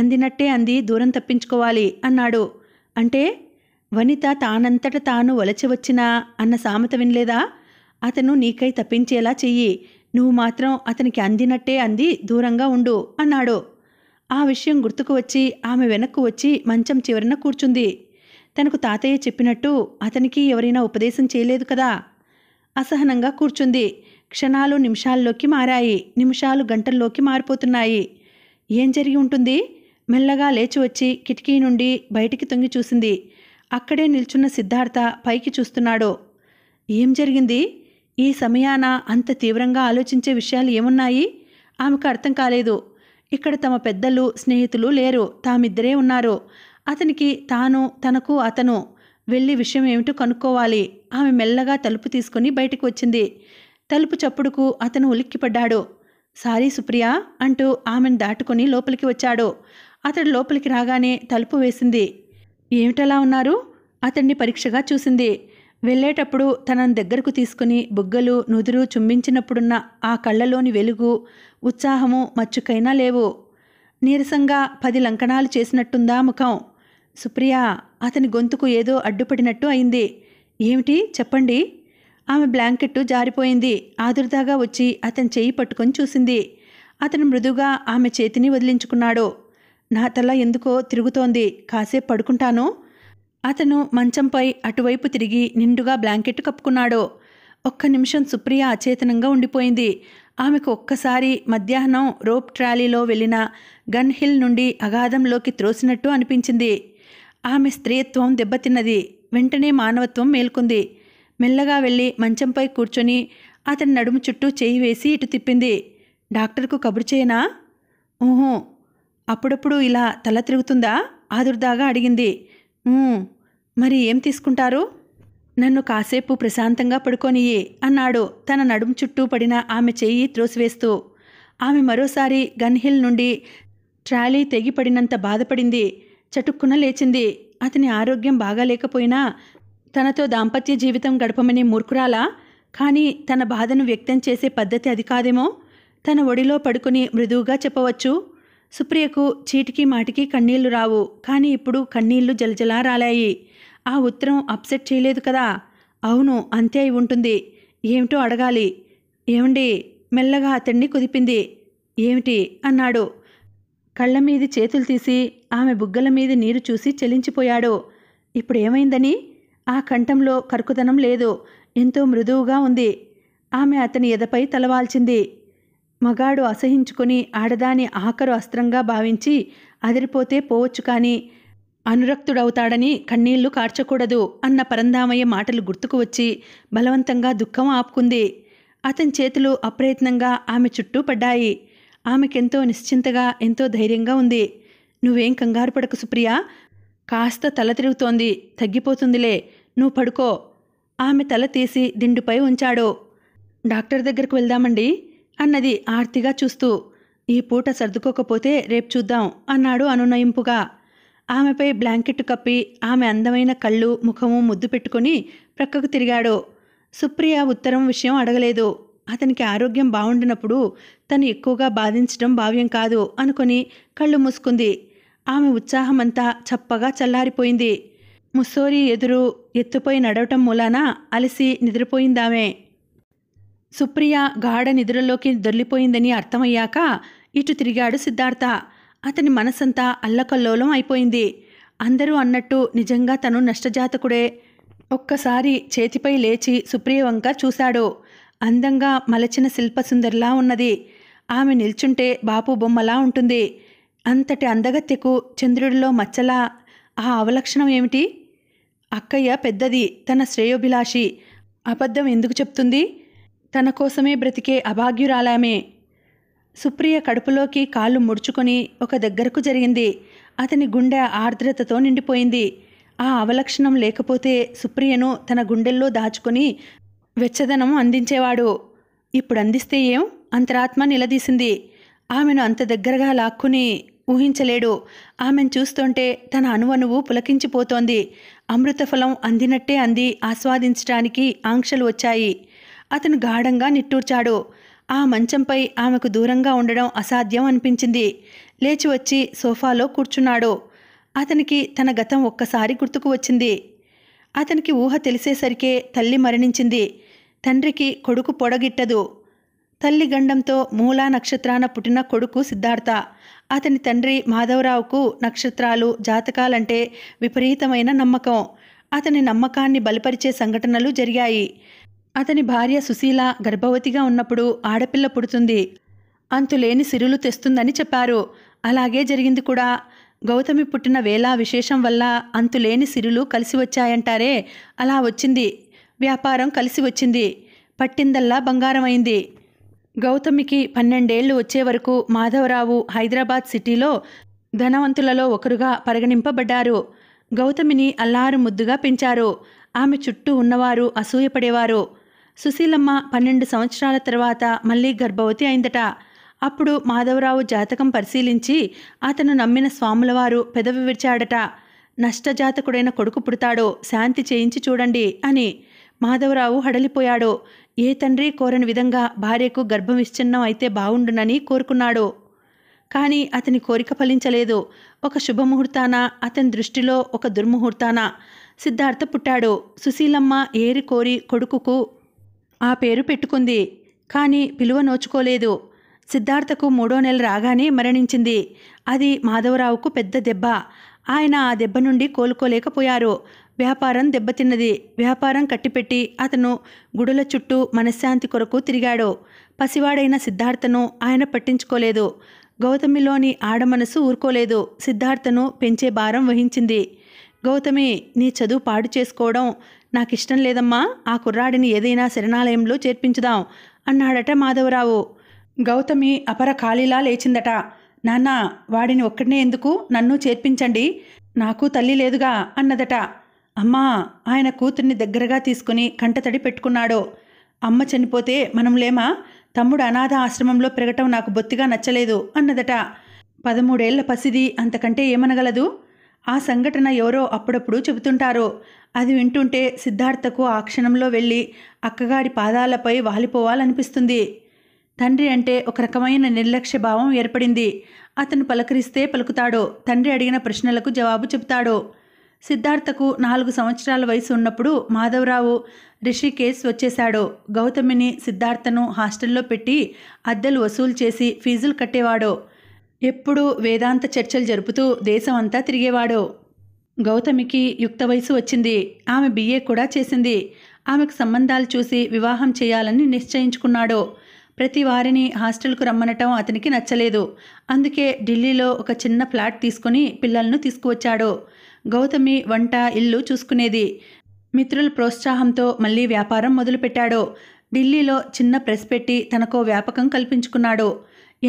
S1: అందినట్టే అంది దూరం తప్పించుకోవాలి అన్నాడు అంటే వనిత తానంతట తాను వలచవచ్చినా వచ్చినా అన్న సామెత వినలేదా అతను నీకై తప్పించేలా చెయ్యి నువ్వు మాత్రం అతనికి అందినట్టే అంది దూరంగా ఉండు అన్నాడు ఆ విషయం గుర్తుకు వచ్చి ఆమె వెనక్కు వచ్చి మంచం చివరన కూర్చుంది తనకు తాతయ్య చెప్పినట్టు అతనికి ఎవరైనా ఉపదేశం చేయలేదు కదా అసహనంగా కూర్చుంది క్షణాలు నిమిషాల్లోకి మారాయి నిమిషాలు గంటల్లోకి మారిపోతున్నాయి ఏం జరిగి ఉంటుంది మెల్లగా లేచి వచ్చి కిటికీ నుండి బయటికి తొంగి చూసింది అక్కడే నిల్చున్న సిద్ధార్థ పైకి చూస్తున్నాడో ఏం జరిగింది ఈ సమయాన అంత తీవ్రంగా ఆలోచించే విషయాలు ఏమున్నాయి ఆమెకు అర్థం కాలేదు ఇక్కడ తమ పెద్దలు స్నేహితులు లేరు తామిద్దరే ఉన్నారు అతనికి తాను తనకు అతను వెళ్ళి విషయం ఏమిటో కనుక్కోవాలి ఆమె మెల్లగా తలుపు తీసుకుని బయటకు వచ్చింది తలుపు చప్పుడుకు అతను ఉలిక్కిపడ్డాడు సారీ సుప్రియ అంటూ ఆమెను దాటుకుని లోపలికి వచ్చాడు అతడు లోపలికి రాగానే తలుపు వేసింది ఏమిటలా ఉన్నారు అతన్ని పరీక్షగా చూసింది వెళ్ళేటప్పుడు తనను దగ్గరకు తీసుకుని బుగ్గలు నుదురు చుంబించినప్పుడున్న ఆ కళ్ళలోని వెలుగు ఉత్సాహము మచ్చుకైనా లేవు నీరసంగా పది లంకణాలు చేసినట్టుందా ముఖం సుప్రియ అతని గొంతుకు ఏదో అడ్డుపడినట్టు అయింది ఏమిటి చెప్పండి ఆమె బ్లాంకెట్టు జారిపోయింది ఆదుర్దాగా వచ్చి అతని చేయి పట్టుకొని చూసింది అతను మృదుగా ఆమె చేతిని వదిలించుకున్నాడు నా తల ఎందుకో తిరుగుతోంది కాసేపు పడుకుంటాను అతను మంచంపై అటువైపు తిరిగి నిండుగా బ్లాంకెట్ కప్పుకున్నాడు ఒక్క నిమిషం సుప్రియ అచేతనంగా ఉండిపోయింది ఆమెకు ఒక్కసారి మధ్యాహ్నం రోప్ ట్రాలీలో వెళ్ళిన గన్ హిల్ నుండి అగాధంలోకి త్రోసినట్టు అనిపించింది ఆమె స్త్రీత్వం దెబ్బతిన్నది వెంటనే మానవత్వం మేల్కొంది మెల్లగా వెళ్ళి మంచంపై కూర్చొని అతని నడుము చుట్టూ చేయి వేసి ఇటు తిప్పింది డాక్టర్కు కబురు చేయనా ఊహూ అప్పుడప్పుడు ఇలా తల తిరుగుతుందా ఆదుర్దాగా అడిగింది మరి ఏం తీసుకుంటారు నన్ను కాసేపు ప్రశాంతంగా పడుకోనియే అన్నాడు తన నడుము చుట్టూ పడిన ఆమె చెయ్యి త్రోసివేస్తూ ఆమె మరోసారి గన్హిల్ నుండి ట్రాలీ తెగిపడినంత బాధపడింది చటుక్కున లేచింది అతని ఆరోగ్యం బాగాలేకపోయినా తనతో దాంపత్య జీవితం గడపమని మూర్ఖురాలా కానీ తన బాధను వ్యక్తం చేసే పద్ధతి అది కాదేమో తన ఒడిలో పడుకుని మృదువుగా చెప్పవచ్చు సుప్రియకు చీటికి మాటికి కన్నీళ్లు రావు కానీ ఇప్పుడు కన్నీళ్లు జలజలా రాలాయి ఆ ఉత్తరం అప్సెట్ చేయలేదు కదా అవును అంతే అయి ఉంటుంది ఏమిటో అడగాలి ఏమండి మెల్లగా అతన్ని కుదిపింది ఏమిటి అన్నాడు కళ్ళ మీది చేతులు తీసి ఆమె బుగ్గల మీద నీరు చూసి చెలించిపోయాడు ఏమైందని ఆ కంఠంలో కరుకుదనం లేదు ఎంతో మృదువుగా ఉంది ఆమె అతని ఎదపై తలవాల్చింది మగాడు అసహించుకుని ఆడదాని ఆఖరు అస్త్రంగా భావించి అదిరిపోతే పోవచ్చు కానీ అనురక్తుడవుతాడని కన్నీళ్లు కార్చకూడదు అన్న పరందామయ్య మాటలు గుర్తుకు వచ్చి బలవంతంగా దుఃఖం ఆపుకుంది అతని చేతులు అప్రయత్నంగా ఆమె చుట్టూ పడ్డాయి ఆమెకెంతో నిశ్చింతగా ఎంతో ధైర్యంగా ఉంది నువ్వేం కంగారు పడకు సుప్రియ కాస్త తల తిరుగుతోంది తగ్గిపోతుందిలే నువ్వు పడుకో ఆమె తల తీసి దిండుపై ఉంచాడు డాక్టర్ దగ్గరకు వెళ్దామండి అన్నది ఆర్తిగా చూస్తూ ఈ పూట సర్దుకోకపోతే రేపు చూద్దాం అన్నాడు అనునయింపుగా ఆమెపై బ్లాంకెట్ కప్పి ఆమె అందమైన కళ్ళు ముఖము ముద్దు పెట్టుకుని ప్రక్కకు తిరిగాడు సుప్రియ ఉత్తరం విషయం అడగలేదు అతనికి ఆరోగ్యం బాగుండినప్పుడు తను ఎక్కువగా బాధించడం భావ్యం కాదు అనుకుని కళ్ళు మూసుకుంది ఆమె ఉత్సాహమంతా చప్పగా చల్లారిపోయింది ముస్సోరి ఎదురు ఎత్తుపోయి నడవటం మూలాన అలసి నిద్రపోయిందామే సుప్రియ గాఢ నిద్రలోకి దొర్లిపోయిందని అర్థమయ్యాక ఇటు తిరిగాడు సిద్ధార్థ అతని మనసంతా అల్లకల్లోలం అయిపోయింది అందరూ అన్నట్టు నిజంగా తను నష్టజాతకుడే ఒక్కసారి చేతిపై లేచి సుప్రియ వంక చూశాడు అందంగా మలచిన శిల్పసుందరిలా ఉన్నది ఆమె నిల్చుంటే బాపు బొమ్మలా ఉంటుంది అంతటి అందగత్యకు చంద్రుడిలో మచ్చలా ఆ అవలక్షణం ఏమిటి అక్కయ్య పెద్దది తన శ్రేయోభిలాషి అబద్ధం ఎందుకు చెప్తుంది తన కోసమే బ్రతికే అభాగ్యురాలామే సుప్రియ కడుపులోకి కాళ్ళు ముడుచుకొని ఒక దగ్గరకు జరిగింది అతని గుండె ఆర్ద్రతతో నిండిపోయింది ఆ అవలక్షణం లేకపోతే సుప్రియను తన గుండెల్లో దాచుకొని వెచ్చదనం అందించేవాడు ఇప్పుడు అందిస్తే ఏం అంతరాత్మ నిలదీసింది ఆమెను అంత దగ్గరగా లాక్కుని ఊహించలేడు ఆమెను చూస్తుంటే తన అణువణువు పులకించిపోతోంది అమృతఫలం అందినట్టే అంది ఆస్వాదించడానికి ఆంక్షలు వచ్చాయి అతను గాఢంగా నిట్టూర్చాడు ఆ మంచంపై ఆమెకు దూరంగా ఉండడం అసాధ్యం అనిపించింది లేచి వచ్చి సోఫాలో కూర్చున్నాడు అతనికి తన గతం ఒక్కసారి గుర్తుకు వచ్చింది అతనికి ఊహ తెలిసేసరికే తల్లి మరణించింది తండ్రికి కొడుకు పొడగిట్టదు తల్లి గండంతో మూలా నక్షత్రాన పుట్టిన కొడుకు సిద్ధార్థ అతని తండ్రి మాధవరావుకు నక్షత్రాలు జాతకాలంటే విపరీతమైన నమ్మకం అతని నమ్మకాన్ని బలపరిచే సంఘటనలు జరిగాయి అతని భార్య సుశీల గర్భవతిగా ఉన్నప్పుడు ఆడపిల్ల పుడుతుంది అంతులేని సిరులు తెస్తుందని చెప్పారు అలాగే జరిగింది కూడా గౌతమి పుట్టిన వేళ విశేషం వల్ల అంతులేని సిరులు కలిసి వచ్చాయంటారే అలా వచ్చింది వ్యాపారం కలిసి వచ్చింది పట్టిందల్లా బంగారమైంది గౌతమికి పన్నెండేళ్లు వచ్చే వరకు మాధవరావు హైదరాబాద్ సిటీలో ధనవంతులలో ఒకరుగా పరిగణింపబడ్డారు గౌతమిని అల్లారు ముద్దుగా పెంచారు ఆమె చుట్టూ ఉన్నవారు అసూయపడేవారు సుశీలమ్మ పన్నెండు సంవత్సరాల తర్వాత మళ్ళీ గర్భవతి అయిందట అప్పుడు మాధవరావు జాతకం పరిశీలించి అతను నమ్మిన స్వాములవారు పెదవి విడిచాడట నష్టజాతకుడైన కొడుకు పుడతాడో శాంతి చేయించి చూడండి అని మాధవరావు హడలిపోయాడు ఏ తండ్రి కోరని విధంగా భార్యకు గర్భం విచ్ఛిన్నం అయితే బావుండునని కోరుకున్నాడు కానీ అతని కోరిక ఫలించలేదు ఒక శుభముహూర్తాన అతని దృష్టిలో ఒక దుర్ముహూర్తాన సిద్ధార్థ పుట్టాడు సుశీలమ్మ ఏరి కోరి కొడుకుకు ఆ పేరు పెట్టుకుంది కానీ పిలువ నోచుకోలేదు సిద్ధార్థకు మూడో నెల రాగానే మరణించింది అది మాధవరావుకు పెద్ద దెబ్బ ఆయన ఆ దెబ్బ నుండి కోలుకోలేకపోయారు వ్యాపారం దెబ్బతిన్నది వ్యాపారం కట్టిపెట్టి అతను గుడుల చుట్టూ మనశ్శాంతి కొరకు తిరిగాడు పసివాడైన సిద్ధార్థను ఆయన పట్టించుకోలేదు గౌతమిలోని ఆడమనసు ఊరుకోలేదు సిద్ధార్థను పెంచే భారం వహించింది గౌతమి నీ చదువు పాడు చేసుకోవడం నాకు ఇష్టం లేదమ్మా ఆ కుర్రాడిని ఏదైనా శరణాలయంలో చేర్పించుదాం అన్నాడట మాధవరావు గౌతమి అపర ఖాళీలా లేచిందట నాన్న వాడిని ఒక్కడనే ఎందుకు నన్ను చేర్పించండి నాకు తల్లి లేదుగా అన్నదట అమ్మా ఆయన కూతుర్ని దగ్గరగా తీసుకుని కంటతడి పెట్టుకున్నాడు అమ్మ చనిపోతే మనం లేమా తమ్ముడు అనాథ ఆశ్రమంలో పెరగటం నాకు బొత్తిగా నచ్చలేదు అన్నదట పదమూడేళ్ల పసిది అంతకంటే ఏమనగలదు ఆ సంఘటన ఎవరో అప్పుడప్పుడు చెబుతుంటారు అది వింటుంటే సిద్ధార్థకు ఆ క్షణంలో వెళ్ళి అక్కగారి పాదాలపై వాలిపోవాలనిపిస్తుంది తండ్రి అంటే ఒక రకమైన నిర్లక్ష్య భావం ఏర్పడింది అతను పలకరిస్తే పలుకుతాడు తండ్రి అడిగిన ప్రశ్నలకు జవాబు చెబుతాడు సిద్ధార్థకు నాలుగు సంవత్సరాల వయసు ఉన్నప్పుడు మాధవరావు రిషికేశ్ వచ్చేశాడు గౌతమిని సిద్ధార్థను హాస్టల్లో పెట్టి అద్దెలు వసూలు చేసి ఫీజులు కట్టేవాడు ఎప్పుడూ వేదాంత చర్చలు జరుపుతూ దేశమంతా తిరిగేవాడు గౌతమికి యుక్త వయసు వచ్చింది ఆమె బిఏ కూడా చేసింది ఆమెకు సంబంధాలు చూసి వివాహం చేయాలని నిశ్చయించుకున్నాడు ప్రతి వారిని హాస్టల్కు రమ్మనటం అతనికి నచ్చలేదు అందుకే ఢిల్లీలో ఒక చిన్న ఫ్లాట్ తీసుకుని పిల్లలను తీసుకువచ్చాడు గౌతమి వంట ఇల్లు చూసుకునేది మిత్రుల ప్రోత్సాహంతో మళ్ళీ వ్యాపారం మొదలుపెట్టాడు ఢిల్లీలో చిన్న ప్రెస్ పెట్టి తనకో వ్యాపకం కల్పించుకున్నాడు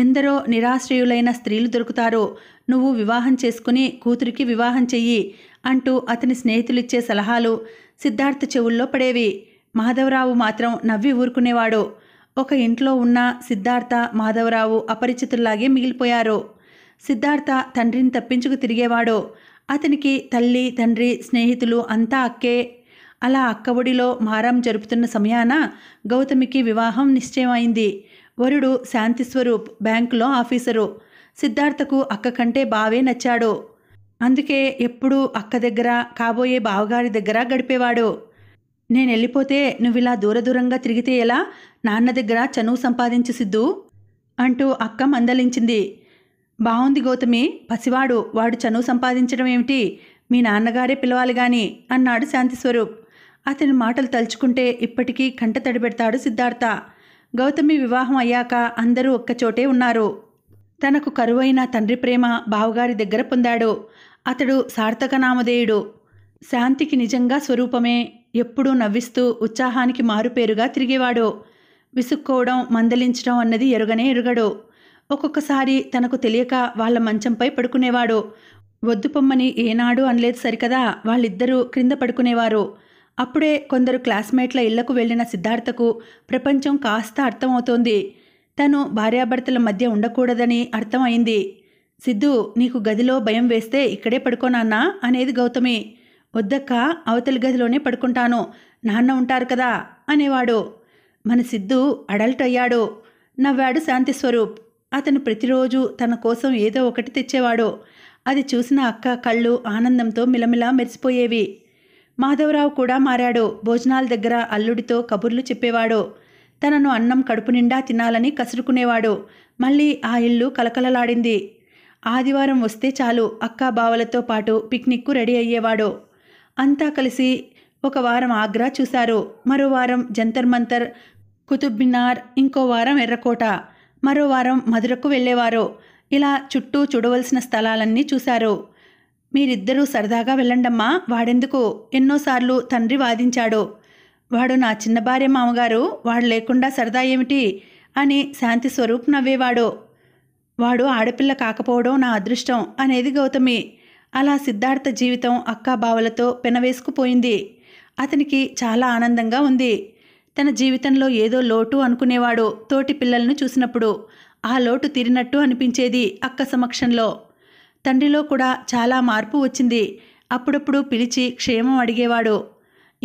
S1: ఎందరో నిరాశ్రయులైన స్త్రీలు దొరుకుతారో నువ్వు వివాహం చేసుకుని కూతురికి వివాహం చెయ్యి అంటూ అతని స్నేహితులిచ్చే సలహాలు సిద్ధార్థ చెవుల్లో పడేవి మాధవరావు మాత్రం నవ్వి ఊరుకునేవాడు ఒక ఇంట్లో ఉన్న సిద్ధార్థ మాధవరావు అపరిచితుల్లాగే మిగిలిపోయారు సిద్ధార్థ తండ్రిని తప్పించుకు తిరిగేవాడు అతనికి తల్లి తండ్రి స్నేహితులు అంతా అక్కే అలా అక్కఒడిలో మారం జరుపుతున్న సమయాన గౌతమికి వివాహం నిశ్చయమైంది వరుడు శాంతిస్వరూప్ బ్యాంకులో ఆఫీసరు సిద్ధార్థకు అక్క కంటే బావే నచ్చాడు అందుకే ఎప్పుడూ అక్క దగ్గర కాబోయే బావగారి దగ్గర గడిపేవాడు నేను వెళ్ళిపోతే నువ్విలా దూరదూరంగా తిరిగితే ఎలా నాన్న దగ్గర చనువు సంపాదించు సిద్ధు అంటూ అక్క మందలించింది బావుంది గౌతమి పసివాడు వాడు చనువు సంపాదించడం ఏమిటి మీ నాన్నగారే పిలవాలి గాని అన్నాడు శాంతిస్వరూప్ అతని మాటలు తలుచుకుంటే ఇప్పటికీ కంట తడిపెడతాడు సిద్ధార్థ గౌతమి వివాహం అయ్యాక అందరూ ఒక్కచోటే ఉన్నారు తనకు కరువైన తండ్రి ప్రేమ బావగారి దగ్గర పొందాడు అతడు సార్థక నామధేయుడు శాంతికి నిజంగా స్వరూపమే ఎప్పుడూ నవ్విస్తూ ఉత్సాహానికి మారుపేరుగా తిరిగేవాడు విసుక్కోవడం మందలించడం అన్నది ఎరుగనే ఎరుగడు ఒక్కొక్కసారి తనకు తెలియక వాళ్ళ మంచంపై పడుకునేవాడు వద్దుపొమ్మని ఏనాడు అనలేదు సరికదా వాళ్ళిద్దరూ క్రింద పడుకునేవారు అప్పుడే కొందరు క్లాస్మేట్ల ఇళ్లకు వెళ్లిన సిద్ధార్థకు ప్రపంచం కాస్త అర్థమవుతోంది తను భార్యాభర్తల మధ్య ఉండకూడదని అర్థమైంది సిద్ధు నీకు గదిలో భయం వేస్తే ఇక్కడే పడుకోనాన్నా అనేది గౌతమి వద్దక్క అవతలి గదిలోనే పడుకుంటాను నాన్న ఉంటారు కదా అనేవాడు మన సిద్ధు అడల్ట్ అయ్యాడు నవ్వాడు శాంతిస్వరూప్ అతను ప్రతిరోజు తన కోసం ఏదో ఒకటి తెచ్చేవాడు అది చూసిన అక్క కళ్ళు ఆనందంతో మిలమిలా మెరిసిపోయేవి మాధవరావు కూడా మారాడు భోజనాల దగ్గర అల్లుడితో కబుర్లు చెప్పేవాడు తనను అన్నం కడుపు నిండా తినాలని కసురుకునేవాడు మళ్ళీ ఆ ఇల్లు కలకలలాడింది ఆదివారం వస్తే చాలు అక్కా బావలతో పాటు పిక్నిక్కు రెడీ అయ్యేవాడు అంతా కలిసి ఒక వారం ఆగ్రా చూశారు మరో వారం జంతర్ మంతర్ కుతుబ్మినార్ ఇంకో వారం ఎర్రకోట మరో వారం మధురకు వెళ్ళేవారు ఇలా చుట్టూ చూడవలసిన స్థలాలన్నీ చూశారు మీరిద్దరూ సరదాగా వెళ్ళండమ్మా వాడెందుకు ఎన్నోసార్లు తండ్రి వాదించాడు వాడు నా చిన్న భార్య మామగారు వాడు లేకుండా సరదా ఏమిటి అని శాంతి స్వరూప్ నవ్వేవాడు వాడు ఆడపిల్ల కాకపోవడం నా అదృష్టం అనేది గౌతమి అలా సిద్ధార్థ జీవితం బావలతో పెనవేసుకుపోయింది అతనికి చాలా ఆనందంగా ఉంది తన జీవితంలో ఏదో లోటు అనుకునేవాడు తోటి పిల్లలను చూసినప్పుడు ఆ లోటు తీరినట్టు అనిపించేది అక్క సమక్షంలో తండ్రిలో కూడా చాలా మార్పు వచ్చింది అప్పుడప్పుడు పిలిచి క్షేమం అడిగేవాడు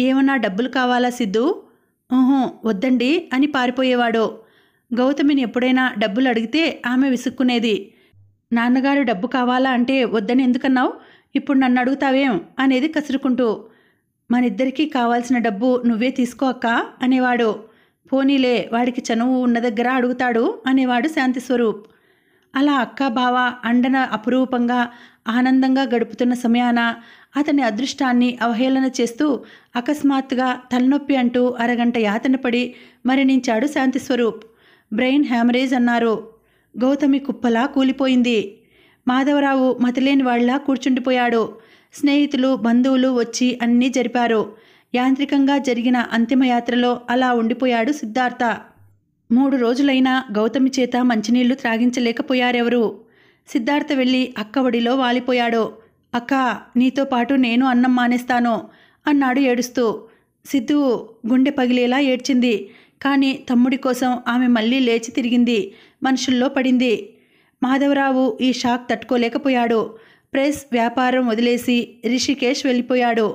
S1: ఏమన్నా డబ్బులు కావాలా సిద్ధు ఊహూ వద్దండి అని పారిపోయేవాడు గౌతమిని ఎప్పుడైనా డబ్బులు అడిగితే ఆమె విసుక్కునేది నాన్నగారు డబ్బు కావాలా అంటే వద్దని ఎందుకన్నావు ఇప్పుడు నన్ను అడుగుతావేం అనేది కసురుకుంటూ మనిద్దరికీ కావాల్సిన డబ్బు నువ్వే తీసుకో అక్క అనేవాడు పోనీలే వాడికి చనువు ఉన్న దగ్గర అడుగుతాడు అనేవాడు శాంతిస్వరూప్ అలా అక్క బావ అండన అపురూపంగా ఆనందంగా గడుపుతున్న సమయాన అతని అదృష్టాన్ని అవహేళన చేస్తూ అకస్మాత్తుగా తలనొప్పి అంటూ అరగంట యాతన పడి మరణించాడు శాంతిస్వరూప్ బ్రెయిన్ హ్యామరేజ్ అన్నారు గౌతమి కుప్పలా కూలిపోయింది మాధవరావు మతిలేని వాళ్లా కూర్చుండిపోయాడు స్నేహితులు బంధువులు వచ్చి అన్నీ జరిపారు యాంత్రికంగా జరిగిన అంతిమయాత్రలో అలా ఉండిపోయాడు సిద్ధార్థ మూడు రోజులైనా గౌతమి చేత మంచినీళ్లు త్రాగించలేకపోయారెవరు సిద్ధార్థ వెళ్ళి అక్క ఒడిలో వాలిపోయాడు అక్క నీతో పాటు నేను అన్నం మానేస్తాను అన్నాడు ఏడుస్తూ సిద్ధు గుండె పగిలేలా ఏడ్చింది కానీ తమ్ముడి కోసం ఆమె మళ్ళీ లేచి తిరిగింది మనుషుల్లో పడింది మాధవరావు ఈ షాక్ తట్టుకోలేకపోయాడు ప్రెస్ వ్యాపారం వదిలేసి రిషికేష్ వెళ్ళిపోయాడు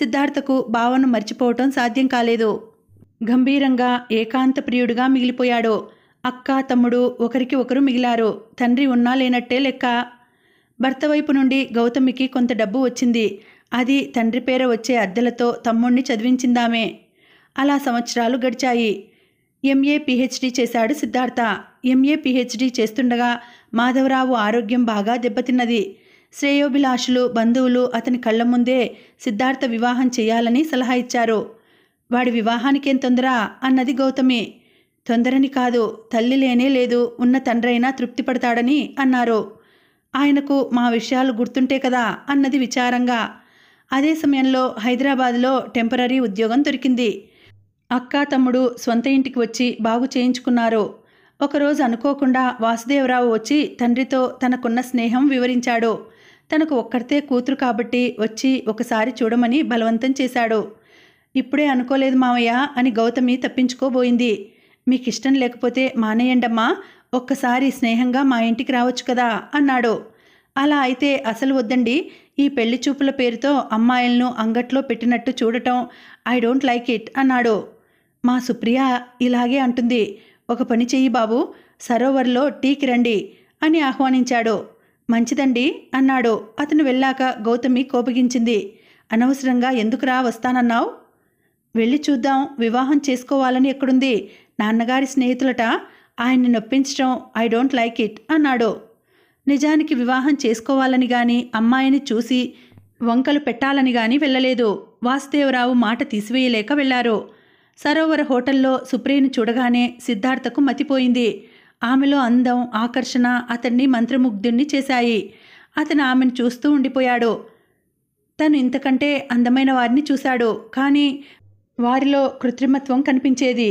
S1: సిద్ధార్థకు భావను మర్చిపోవటం సాధ్యం కాలేదు గంభీరంగా ప్రియుడుగా మిగిలిపోయాడో అక్క తమ్ముడు ఒకరికి ఒకరు మిగిలారు తండ్రి ఉన్నా లేనట్టే లెక్క భర్త వైపు నుండి గౌతమికి కొంత డబ్బు వచ్చింది అది తండ్రి పేర వచ్చే అద్దెలతో తమ్ముణ్ణి చదివించిందామే అలా సంవత్సరాలు గడిచాయి ఎంఏ పిహెచ్డి చేశాడు సిద్ధార్థ ఎంఏ పిహెచ్డి చేస్తుండగా మాధవరావు ఆరోగ్యం బాగా దెబ్బతిన్నది శ్రేయోభిలాషులు బంధువులు అతని కళ్ళ ముందే సిద్ధార్థ వివాహం చేయాలని సలహా ఇచ్చారు వాడి వివాహానికేం తొందర అన్నది గౌతమి తొందరని కాదు తల్లి లేనే లేదు ఉన్న తండ్రైనా తృప్తి పడతాడని అన్నారు ఆయనకు మా విషయాలు గుర్తుంటే కదా అన్నది విచారంగా అదే సమయంలో హైదరాబాద్లో టెంపరీ ఉద్యోగం దొరికింది అక్క తమ్ముడు సొంత ఇంటికి వచ్చి బాగు చేయించుకున్నారు ఒకరోజు అనుకోకుండా వాసుదేవరావు వచ్చి తండ్రితో తనకున్న స్నేహం వివరించాడు తనకు ఒక్కడితే కూతురు కాబట్టి వచ్చి ఒకసారి చూడమని బలవంతం చేశాడు ఇప్పుడే అనుకోలేదు మావయ్య అని గౌతమి తప్పించుకోబోయింది మీకు ఇష్టం లేకపోతే మానేయండమ్మా ఒక్కసారి స్నేహంగా మా ఇంటికి రావచ్చు కదా అన్నాడు అలా అయితే అసలు వద్దండి ఈ పెళ్లి చూపుల పేరుతో అమ్మాయిలను అంగట్లో పెట్టినట్టు చూడటం ఐ డోంట్ లైక్ ఇట్ అన్నాడు మా సుప్రియ ఇలాగే అంటుంది ఒక పని చెయ్యి బాబు సరోవర్లో టీకి రండి అని ఆహ్వానించాడు మంచిదండి అన్నాడు అతను వెళ్ళాక గౌతమి కోపగించింది అనవసరంగా ఎందుకురా వస్తానన్నావు వెళ్ళి చూద్దాం వివాహం చేసుకోవాలని ఎక్కడుంది నాన్నగారి స్నేహితులట ఆయన్ని నొప్పించడం ఐ డోంట్ లైక్ ఇట్ అన్నాడు నిజానికి వివాహం చేసుకోవాలని గాని అమ్మాయిని చూసి వంకలు పెట్టాలని గాని వెళ్ళలేదు వాసుదేవరావు మాట తీసివేయలేక వెళ్లారు సరోవర హోటల్లో సుప్రియను చూడగానే సిద్ధార్థకు మతిపోయింది ఆమెలో అందం ఆకర్షణ అతన్ని మంత్రముగ్ధుణ్ణి చేశాయి అతను ఆమెను చూస్తూ ఉండిపోయాడు తను ఇంతకంటే అందమైన వారిని చూశాడు కానీ వారిలో కృత్రిమత్వం కనిపించేది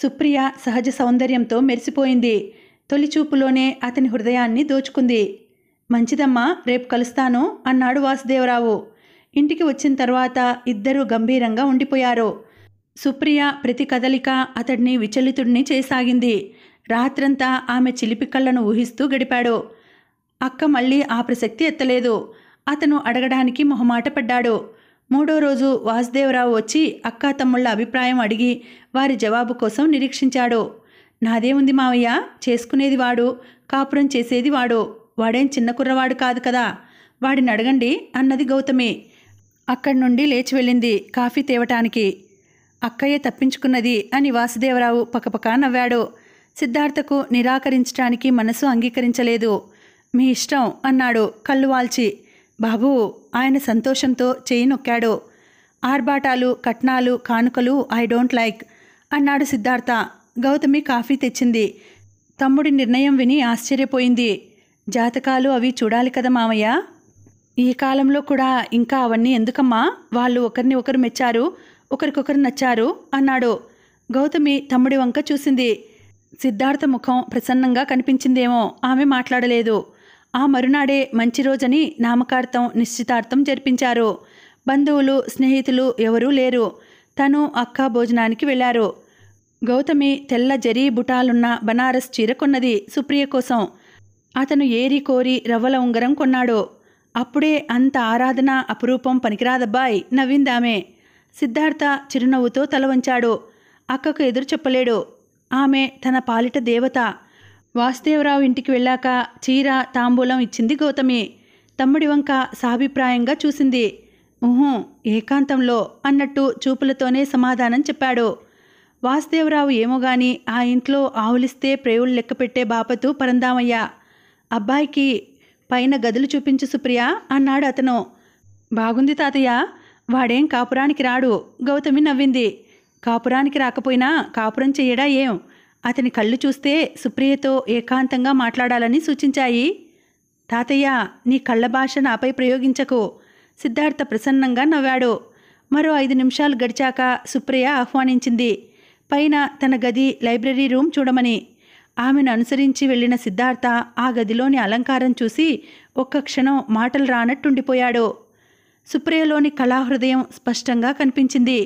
S1: సుప్రియ సహజ సౌందర్యంతో మెరిసిపోయింది తొలిచూపులోనే అతని హృదయాన్ని దోచుకుంది మంచిదమ్మా రేపు కలుస్తాను అన్నాడు వాసుదేవరావు ఇంటికి వచ్చిన తర్వాత ఇద్దరూ గంభీరంగా ఉండిపోయారు సుప్రియ ప్రతి కదలిక అతడిని విచలితుడిని చేసాగింది రాత్రంతా ఆమె చిలిపి కళ్ళను ఊహిస్తూ గడిపాడు అక్క మళ్ళీ ఆ ప్రసక్తి ఎత్తలేదు అతను అడగడానికి మొహమాట పడ్డాడు మూడో రోజు వాసుదేవరావు వచ్చి అక్కా తమ్ముళ్ళ అభిప్రాయం అడిగి వారి జవాబు కోసం నిరీక్షించాడు నాదేముంది మావయ్య చేసుకునేది వాడు కాపురం చేసేది వాడు వాడేం చిన్న కుర్రవాడు కాదు కదా వాడిని అడగండి అన్నది గౌతమి అక్కడి నుండి లేచి వెళ్ళింది కాఫీ తేవటానికి అక్కయ్య తప్పించుకున్నది అని వాసుదేవరావు పకపకా నవ్వాడు సిద్ధార్థకు నిరాకరించడానికి మనసు అంగీకరించలేదు మీ ఇష్టం అన్నాడు కళ్ళు వాల్చి బాబు ఆయన సంతోషంతో చేయి నొక్కాడు ఆర్భాటాలు కట్నాలు కానుకలు ఐ డోంట్ లైక్ అన్నాడు సిద్ధార్థ గౌతమి కాఫీ తెచ్చింది తమ్ముడి నిర్ణయం విని ఆశ్చర్యపోయింది జాతకాలు అవి చూడాలి కదా మామయ్య ఈ కాలంలో కూడా ఇంకా అవన్నీ ఎందుకమ్మా వాళ్ళు ఒకరిని ఒకరు మెచ్చారు ఒకరికొకరు నచ్చారు అన్నాడు గౌతమి తమ్ముడి వంక చూసింది సిద్ధార్థ ముఖం ప్రసన్నంగా కనిపించిందేమో ఆమె మాట్లాడలేదు ఆ మరునాడే మంచి రోజని నామకార్థం నిశ్చితార్థం జరిపించారు బంధువులు స్నేహితులు ఎవరూ లేరు తను అక్క భోజనానికి వెళ్ళారు గౌతమి తెల్ల జరీ బుటాలున్న బనారస్ చీర కొన్నది సుప్రియ కోసం అతను ఏరి కోరి రవ్వల ఉంగరం కొన్నాడు అప్పుడే అంత ఆరాధన అపురూపం పనికిరాదబ్బాయి నవ్విందామె సిద్ధార్థ చిరునవ్వుతో తల వంచాడు అక్కకు ఎదురు చెప్పలేడు ఆమె తన పాలిట దేవత వాసుదేవరావు ఇంటికి వెళ్ళాక చీర తాంబూలం ఇచ్చింది గౌతమి తమ్ముడి వంక సాభిప్రాయంగా చూసింది ఊహూ ఏకాంతంలో అన్నట్టు చూపులతోనే సమాధానం చెప్పాడు వాసుదేవరావు ఏమో గాని ఆ ఇంట్లో ఆవులిస్తే ప్రేవులు లెక్కపెట్టే బాపతు పరందామయ్య అబ్బాయికి పైన గదులు చూపించు సుప్రియ అన్నాడు అతను బాగుంది తాతయ్య వాడేం కాపురానికి రాడు గౌతమి నవ్వింది కాపురానికి రాకపోయినా కాపురం చెయ్యడా ఏం అతని కళ్ళు చూస్తే సుప్రియతో ఏకాంతంగా మాట్లాడాలని సూచించాయి తాతయ్య నీ కళ్ళ భాష నాపై ప్రయోగించకు సిద్ధార్థ ప్రసన్నంగా నవ్వాడు మరో ఐదు నిమిషాలు గడిచాక సుప్రియ ఆహ్వానించింది పైన తన గది లైబ్రరీ రూమ్ చూడమని ఆమెను అనుసరించి వెళ్ళిన సిద్ధార్థ ఆ గదిలోని అలంకారం చూసి ఒక్క క్షణం మాటలు రానట్టుండిపోయాడు సుప్రియలోని కళాహృదయం స్పష్టంగా కనిపించింది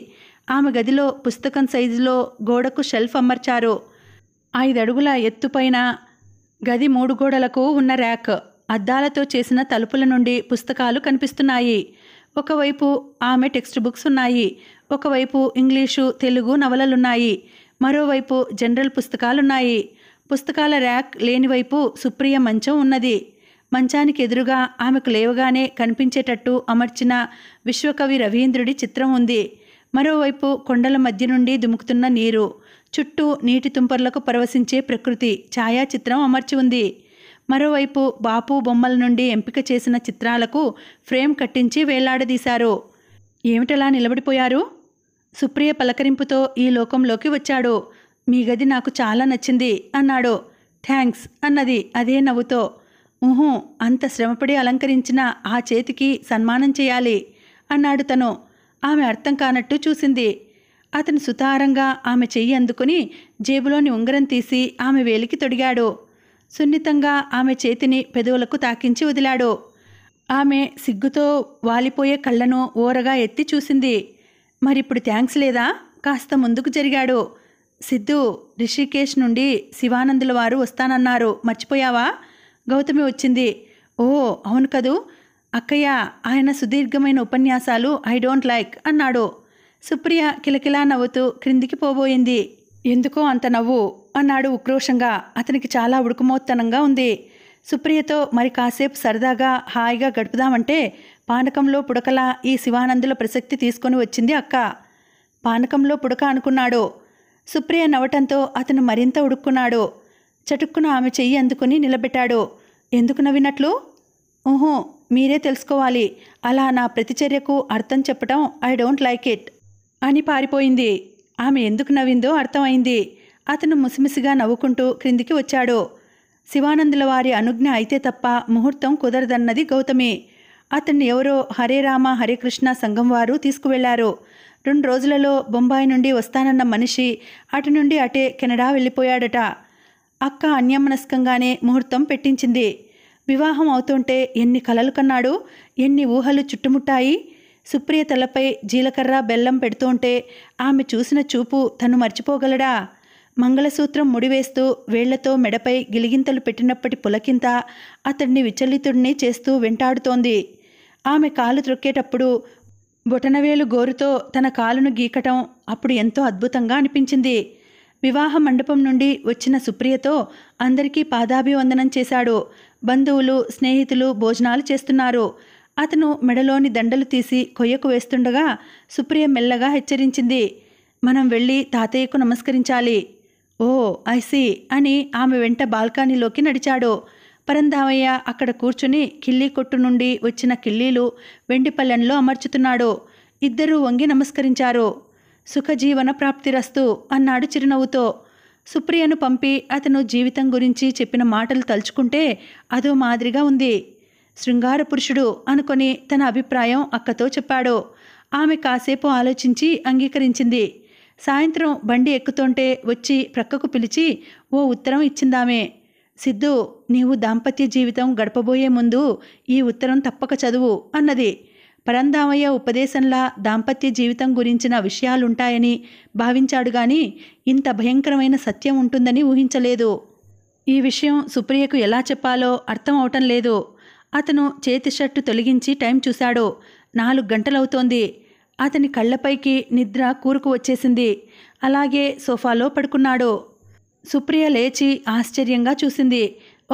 S1: ఆమె గదిలో పుస్తకం సైజులో గోడకు షెల్ఫ్ అమర్చారు ఐదడుగుల ఎత్తుపైన గది మూడు గోడలకు ఉన్న ర్యాక్ అద్దాలతో చేసిన తలుపుల నుండి పుస్తకాలు కనిపిస్తున్నాయి ఒకవైపు ఆమె టెక్స్ట్ బుక్స్ ఉన్నాయి ఒకవైపు ఇంగ్లీషు తెలుగు నవలలున్నాయి మరోవైపు జనరల్ పుస్తకాలున్నాయి పుస్తకాల ర్యాక్ లేనివైపు సుప్రియ మంచం ఉన్నది మంచానికి ఎదురుగా ఆమెకు లేవగానే కనిపించేటట్టు అమర్చిన విశ్వకవి రవీంద్రుడి చిత్రం ఉంది మరోవైపు కొండల మధ్య నుండి దుముకుతున్న నీరు చుట్టూ నీటి తుంపర్లకు పరవశించే ప్రకృతి ఛాయాచిత్రం అమర్చి ఉంది మరోవైపు బాపు బొమ్మల నుండి ఎంపిక చేసిన చిత్రాలకు ఫ్రేమ్ కట్టించి వేలాడదీశారు ఏమిటలా నిలబడిపోయారు సుప్రియ పలకరింపుతో ఈ లోకంలోకి వచ్చాడు మీ గది నాకు చాలా నచ్చింది అన్నాడు థ్యాంక్స్ అన్నది అదే నవ్వుతో ఊహు అంత శ్రమపడి అలంకరించిన ఆ చేతికి సన్మానం చేయాలి అన్నాడు తను ఆమె అర్థం కానట్టు చూసింది అతను సుతారంగా ఆమె చెయ్యి అందుకుని జేబులోని ఉంగరం తీసి ఆమె వేలికి తొడిగాడు సున్నితంగా ఆమె చేతిని పెదవులకు తాకించి వదిలాడు ఆమె సిగ్గుతో వాలిపోయే కళ్ళను ఓరగా ఎత్తి చూసింది మరిప్పుడు థ్యాంక్స్ లేదా కాస్త ముందుకు జరిగాడు సిద్ధు రిషికేష్ నుండి శివానందుల వారు వస్తానన్నారు మర్చిపోయావా గౌతమి వచ్చింది ఓ అవును కదూ అక్కయ్య ఆయన సుదీర్ఘమైన ఉపన్యాసాలు ఐ డోంట్ లైక్ అన్నాడు సుప్రియ కిలకిలా నవ్వుతూ క్రిందికి పోబోయింది ఎందుకో అంత నవ్వు అన్నాడు ఉక్రోషంగా అతనికి చాలా ఉడుకుమోత్తనంగా ఉంది సుప్రియతో మరి కాసేపు సరదాగా హాయిగా గడుపుదామంటే పానకంలో పుడకలా ఈ శివానందుల ప్రసక్తి తీసుకొని వచ్చింది అక్క పానకంలో పుడక అనుకున్నాడు సుప్రియ నవ్వటంతో అతను మరింత ఉడుక్కున్నాడు చటుక్కున ఆమె చెయ్యి అందుకుని నిలబెట్టాడు ఎందుకు నవ్వినట్లు ఊహో మీరే తెలుసుకోవాలి అలా నా ప్రతిచర్యకు అర్థం చెప్పటం ఐ డోంట్ లైక్ ఇట్ అని పారిపోయింది ఆమె ఎందుకు నవ్విందో అర్థమైంది అతను ముసిముసిగా నవ్వుకుంటూ క్రిందికి వచ్చాడు శివానందుల వారి అనుజ్ఞ అయితే తప్ప ముహూర్తం కుదరదన్నది గౌతమి అతన్ని ఎవరో హరే రామ హరే కృష్ణ సంఘం వారు తీసుకువెళ్లారు రెండు రోజులలో బొంబాయి నుండి వస్తానన్న మనిషి అటు నుండి అటే కెనడా వెళ్ళిపోయాడట అక్క అన్యమనస్కంగానే ముహూర్తం పెట్టించింది వివాహం అవుతుంటే ఎన్ని కలలు కన్నాడు ఎన్ని ఊహలు చుట్టుముట్టాయి సుప్రియ తలపై జీలకర్ర బెల్లం పెడుతుంటే ఆమె చూసిన చూపు తను మర్చిపోగలడా మంగళసూత్రం ముడివేస్తూ వేళ్లతో మెడపై గిలిగింతలు పెట్టినప్పటి పులకింత అతడిని విచలితుడిని చేస్తూ వెంటాడుతోంది ఆమె కాలు త్రొక్కేటప్పుడు బొటనవేలు గోరుతో తన కాలును గీకటం అప్పుడు ఎంతో అద్భుతంగా అనిపించింది వివాహ మండపం నుండి వచ్చిన సుప్రియతో అందరికీ పాదాభివందనం చేశాడు బంధువులు స్నేహితులు భోజనాలు చేస్తున్నారు అతను మెడలోని దండలు తీసి కొయ్యకు వేస్తుండగా సుప్రియ మెల్లగా హెచ్చరించింది మనం వెళ్ళి తాతయ్యకు నమస్కరించాలి ఓ ఐసి అని ఆమె వెంట బాల్కనీలోకి నడిచాడు పరంధామయ్య అక్కడ కూర్చుని కిల్లీ కొట్టు నుండి వచ్చిన కిల్లీలు వెండి పల్లెంలో అమర్చుతున్నాడు ఇద్దరూ వంగి నమస్కరించారు సుఖజీవన ప్రాప్తిరస్తు అన్నాడు చిరునవ్వుతో సుప్రియను పంపి అతను జీవితం గురించి చెప్పిన మాటలు తలుచుకుంటే అదో మాదిరిగా ఉంది శృంగార పురుషుడు అనుకొని తన అభిప్రాయం అక్కతో చెప్పాడు ఆమె కాసేపు ఆలోచించి అంగీకరించింది సాయంత్రం బండి ఎక్కుతుంటే వచ్చి ప్రక్కకు పిలిచి ఓ ఉత్తరం ఇచ్చిందామే సిద్ధు నీవు దాంపత్య జీవితం గడపబోయే ముందు ఈ ఉత్తరం తప్పక చదువు అన్నది పరందామయ్య ఉపదేశంలా దాంపత్య జీవితం గురించిన విషయాలుంటాయని భావించాడు గాని ఇంత భయంకరమైన సత్యం ఉంటుందని ఊహించలేదు ఈ విషయం సుప్రియకు ఎలా చెప్పాలో అర్థం అవటం లేదు అతను చేతి షర్టు తొలగించి టైం చూశాడు నాలుగు గంటలవుతోంది అతని కళ్ళపైకి నిద్ర కూరుకు వచ్చేసింది అలాగే సోఫాలో పడుకున్నాడు సుప్రియ లేచి ఆశ్చర్యంగా చూసింది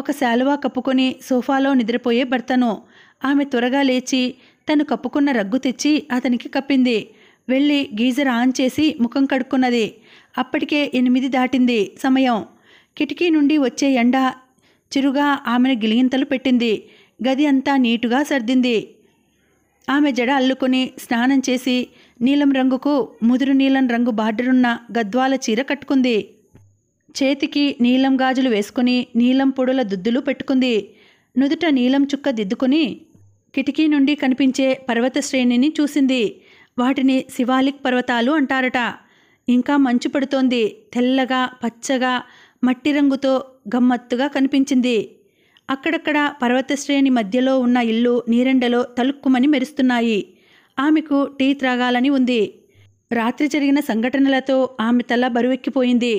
S1: ఒక శాలువా కప్పుకొని సోఫాలో నిద్రపోయే భర్తను ఆమె త్వరగా లేచి తను కప్పుకున్న రగ్గు తెచ్చి అతనికి కప్పింది వెళ్ళి గీజర్ ఆన్ చేసి ముఖం కడుక్కున్నది అప్పటికే ఎనిమిది దాటింది సమయం కిటికీ నుండి వచ్చే ఎండ చిరుగా ఆమెను గిలిగింతలు పెట్టింది గది అంతా నీటుగా సర్దింది ఆమె జడ అల్లుకొని స్నానం చేసి నీలం రంగుకు ముదురు నీలం రంగు బార్డరున్న గద్వాల చీర కట్టుకుంది చేతికి నీలం గాజులు వేసుకుని నీలం పొడుల దుద్దులు పెట్టుకుంది నుదుట నీలం చుక్క దిద్దుకొని కిటికీ నుండి కనిపించే పర్వత శ్రేణిని చూసింది వాటిని శివాలిక్ పర్వతాలు అంటారట ఇంకా మంచు పడుతోంది తెల్లగా పచ్చగా మట్టి రంగుతో గమ్మత్తుగా కనిపించింది అక్కడక్కడ పర్వతశ్రేణి మధ్యలో ఉన్న ఇల్లు నీరెండలో తలుక్కుమని మెరుస్తున్నాయి ఆమెకు టీ త్రాగాలని ఉంది రాత్రి జరిగిన సంఘటనలతో ఆమె తల బరువెక్కిపోయింది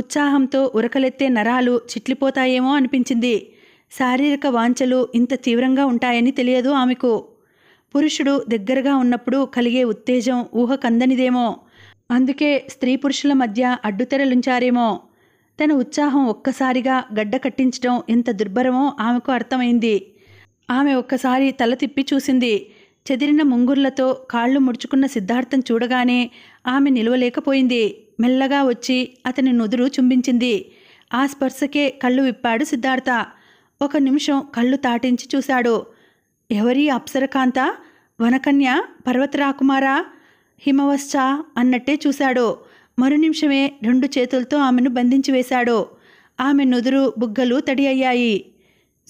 S1: ఉత్సాహంతో ఉరకలెత్తే నరాలు చిట్లిపోతాయేమో అనిపించింది శారీరక వాంఛలు ఇంత తీవ్రంగా ఉంటాయని తెలియదు ఆమెకు పురుషుడు దగ్గరగా ఉన్నప్పుడు కలిగే ఉత్తేజం ఊహకందనిదేమో అందుకే స్త్రీ పురుషుల మధ్య అడ్డుతెరలుంచారేమో తన ఉత్సాహం ఒక్కసారిగా గడ్డ కట్టించడం ఎంత దుర్భరమో ఆమెకు అర్థమైంది ఆమె ఒక్కసారి తల తిప్పి చూసింది చెదిరిన ముంగుర్లతో కాళ్ళు ముడుచుకున్న సిద్ధార్థం చూడగానే ఆమె నిలవలేకపోయింది మెల్లగా వచ్చి అతని నుదురు చుంబించింది ఆ స్పర్శకే కళ్ళు విప్పాడు సిద్ధార్థ ఒక నిమిషం కళ్ళు తాటించి చూశాడు ఎవరి అప్సరకాంత వనకన్య పర్వతరాకుమారా హిమవశ్చ అన్నట్టే చూశాడు మరు నిమిషమే రెండు చేతులతో ఆమెను బంధించి వేశాడు ఆమె నుదురు బుగ్గలు తడి అయ్యాయి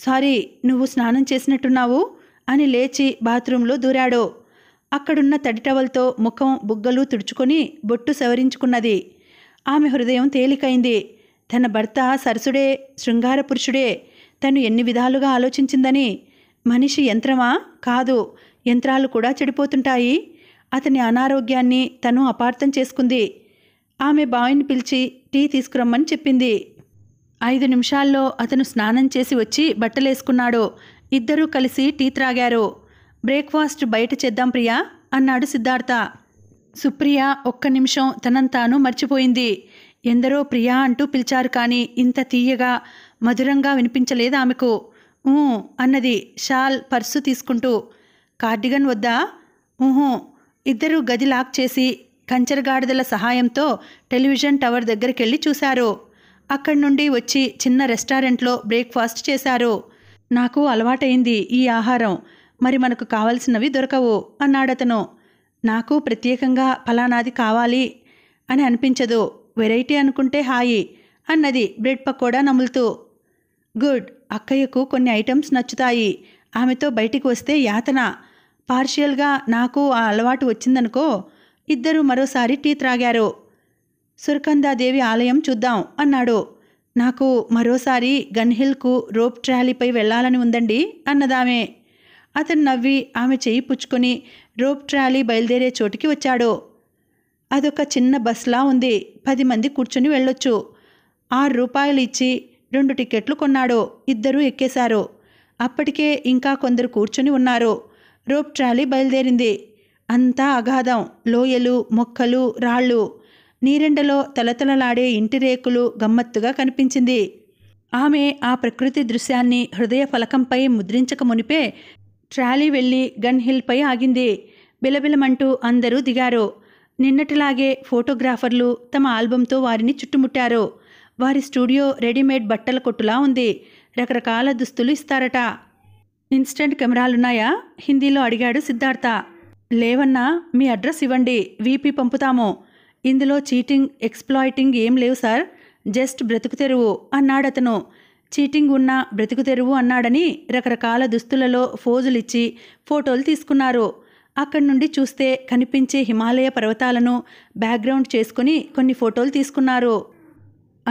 S1: సారీ నువ్వు స్నానం చేసినట్టున్నావు అని లేచి బాత్రూంలో దూరాడు అక్కడున్న తడి టవల్తో ముఖం బుగ్గలు తుడుచుకొని బొట్టు సవరించుకున్నది ఆమె హృదయం తేలికైంది తన భర్త సరసుడే శృంగార పురుషుడే తను ఎన్ని విధాలుగా ఆలోచించిందని మనిషి యంత్రమా కాదు యంత్రాలు కూడా చెడిపోతుంటాయి అతని అనారోగ్యాన్ని తను అపార్థం చేసుకుంది ఆమె బావిని పిలిచి టీ తీసుకురమ్మని చెప్పింది ఐదు నిమిషాల్లో అతను స్నానం చేసి వచ్చి బట్టలేసుకున్నాడు ఇద్దరూ కలిసి టీ త్రాగారు బ్రేక్ఫాస్ట్ బయట చేద్దాం ప్రియా అన్నాడు సిద్ధార్థ సుప్రియ ఒక్క నిమిషం తనంతాను మర్చిపోయింది ఎందరో ప్రియా అంటూ పిలిచారు కానీ ఇంత తీయగా మధురంగా వినిపించలేదు ఆమెకు అన్నది షాల్ పర్సు తీసుకుంటూ కార్డిగన్ వద్దా ఊహూ ఇద్దరు గది లాక్ చేసి కంచెరగాడిదల సహాయంతో టెలివిజన్ టవర్ దగ్గరికి వెళ్ళి చూశారు అక్కడి నుండి వచ్చి చిన్న రెస్టారెంట్లో బ్రేక్ఫాస్ట్ చేశారు నాకు అలవాటైంది ఈ ఆహారం మరి మనకు కావలసినవి దొరకవు అన్నాడతను నాకు ప్రత్యేకంగా ఫలానాది కావాలి అని అనిపించదు వెరైటీ అనుకుంటే హాయి అన్నది బ్రెడ్ పకోడా నములుతూ గుడ్ అక్కయ్యకు కొన్ని ఐటమ్స్ నచ్చుతాయి ఆమెతో బయటికి వస్తే యాతన పార్షియల్గా నాకు ఆ అలవాటు వచ్చిందనుకో ఇద్దరూ మరోసారి టీ త్రాగారు సుర్కందాదేవి ఆలయం చూద్దాం అన్నాడు నాకు మరోసారి గన్హిల్కు రోప్ ట్రాలీపై వెళ్ళాలని ఉందండి అన్నదామె అతను నవ్వి ఆమె చేయి పుచ్చుకొని రోప్ ట్రాలీ బయలుదేరే చోటికి వచ్చాడు అదొక చిన్న బస్లా ఉంది పది మంది కూర్చుని వెళ్ళొచ్చు ఆరు రూపాయలు ఇచ్చి రెండు టికెట్లు కొన్నాడు ఇద్దరూ ఎక్కేశారు అప్పటికే ఇంకా కొందరు కూర్చుని ఉన్నారు రోప్ ట్రాలీ బయలుదేరింది అంతా అగాధం లోయలు మొక్కలు రాళ్ళు నీరెండలో తలతలలాడే ఇంటి రేకులు గమ్మత్తుగా కనిపించింది ఆమె ఆ ప్రకృతి దృశ్యాన్ని హృదయ ఫలకంపై ముద్రించక మునిపే ట్రాలీ వెళ్ళి గన్ హిల్పై ఆగింది బిలబిలమంటూ అందరూ దిగారు నిన్నటిలాగే ఫోటోగ్రాఫర్లు తమ ఆల్బంతో వారిని చుట్టుముట్టారు వారి స్టూడియో రెడీమేడ్ బట్టల కొట్టులా ఉంది రకరకాల దుస్తులు ఇస్తారట ఇన్స్టంట్ కెమెరాలున్నాయా హిందీలో అడిగాడు సిద్ధార్థ లేవన్నా మీ అడ్రస్ ఇవ్వండి వీపీ పంపుతాము ఇందులో చీటింగ్ ఎక్స్ప్లాయిటింగ్ ఏం లేవు సార్ జస్ట్ బ్రతుకు తెరువు అన్నాడతను చీటింగ్ ఉన్న బ్రతుకు తెరువు అన్నాడని రకరకాల దుస్తులలో ఫోజులిచ్చి ఫోటోలు తీసుకున్నారు అక్కడి నుండి చూస్తే కనిపించే హిమాలయ పర్వతాలను బ్యాక్గ్రౌండ్ చేసుకుని కొన్ని ఫోటోలు తీసుకున్నారు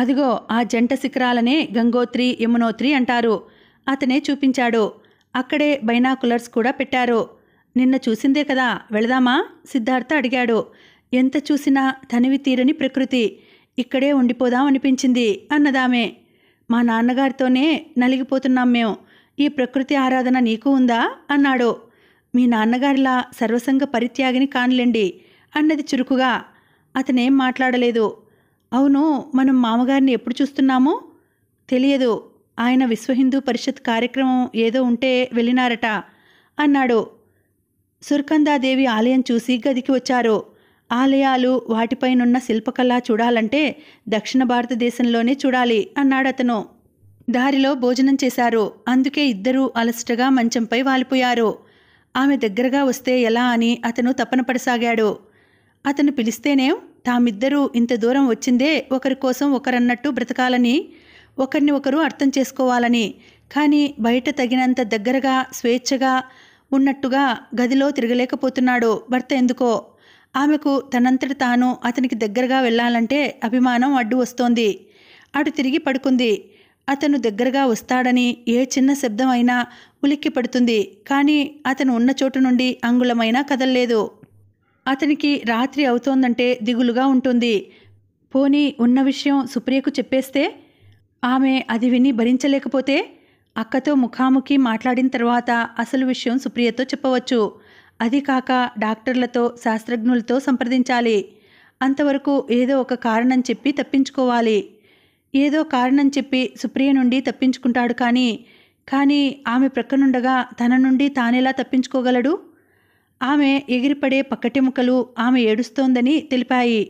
S1: అదిగో ఆ జంట శిఖరాలనే గంగోత్రి యమునోత్రి అంటారు అతనే చూపించాడు అక్కడే బైనాకులర్స్ కూడా పెట్టారు నిన్న చూసిందే కదా వెళదామా సిద్ధార్థ అడిగాడు ఎంత చూసినా తనివి తీరని ప్రకృతి ఇక్కడే ఉండిపోదాం అనిపించింది అన్నదామే మా నాన్నగారితోనే నలిగిపోతున్నాం మేము ఈ ప్రకృతి ఆరాధన నీకు ఉందా అన్నాడు మీ నాన్నగారిలా సర్వసంగ పరిత్యాగిని కానులేండి అన్నది చురుకుగా అతనేం మాట్లాడలేదు అవును మనం మామగారిని ఎప్పుడు చూస్తున్నాము తెలియదు ఆయన విశ్వ హిందూ పరిషత్ కార్యక్రమం ఏదో ఉంటే వెళ్ళినారట అన్నాడు సుర్కందాదేవి ఆలయం చూసి గదికి వచ్చారు ఆలయాలు వాటిపైనున్న శిల్పకళ చూడాలంటే దక్షిణ భారతదేశంలోనే చూడాలి అన్నాడతను దారిలో భోజనం చేశారు అందుకే ఇద్దరూ అలసటగా మంచంపై వాలిపోయారు ఆమె దగ్గరగా వస్తే ఎలా అని అతను తపన పడసాగాడు అతను పిలిస్తేనే తామిద్దరూ ఇంత దూరం వచ్చిందే ఒకరి కోసం ఒకరన్నట్టు బ్రతకాలని ఒకరిని ఒకరు అర్థం చేసుకోవాలని కానీ బయట తగినంత దగ్గరగా స్వేచ్ఛగా ఉన్నట్టుగా గదిలో తిరగలేకపోతున్నాడు భర్త ఎందుకో ఆమెకు తనంతటి తాను అతనికి దగ్గరగా వెళ్ళాలంటే అభిమానం అడ్డు వస్తోంది అటు తిరిగి పడుకుంది అతను దగ్గరగా వస్తాడని ఏ చిన్న శబ్దం అయినా ఉలిక్కి పడుతుంది కానీ అతను ఉన్న చోటు నుండి అంగుళమైనా కదల్లేదు అతనికి రాత్రి అవుతోందంటే దిగులుగా ఉంటుంది పోనీ ఉన్న విషయం సుప్రియకు చెప్పేస్తే ఆమె అది విని భరించలేకపోతే అక్కతో ముఖాముఖి మాట్లాడిన తర్వాత అసలు విషయం సుప్రియతో చెప్పవచ్చు అది కాక డాక్టర్లతో శాస్త్రజ్ఞులతో సంప్రదించాలి అంతవరకు ఏదో ఒక కారణం చెప్పి తప్పించుకోవాలి ఏదో కారణం చెప్పి సుప్రియ నుండి తప్పించుకుంటాడు కానీ కానీ ఆమె ప్రక్కనుండగా తన నుండి తానేలా తప్పించుకోగలడు ఆమె ఎగిరిపడే పక్కటి ముక్కలు ఆమె ఏడుస్తోందని తెలిపాయి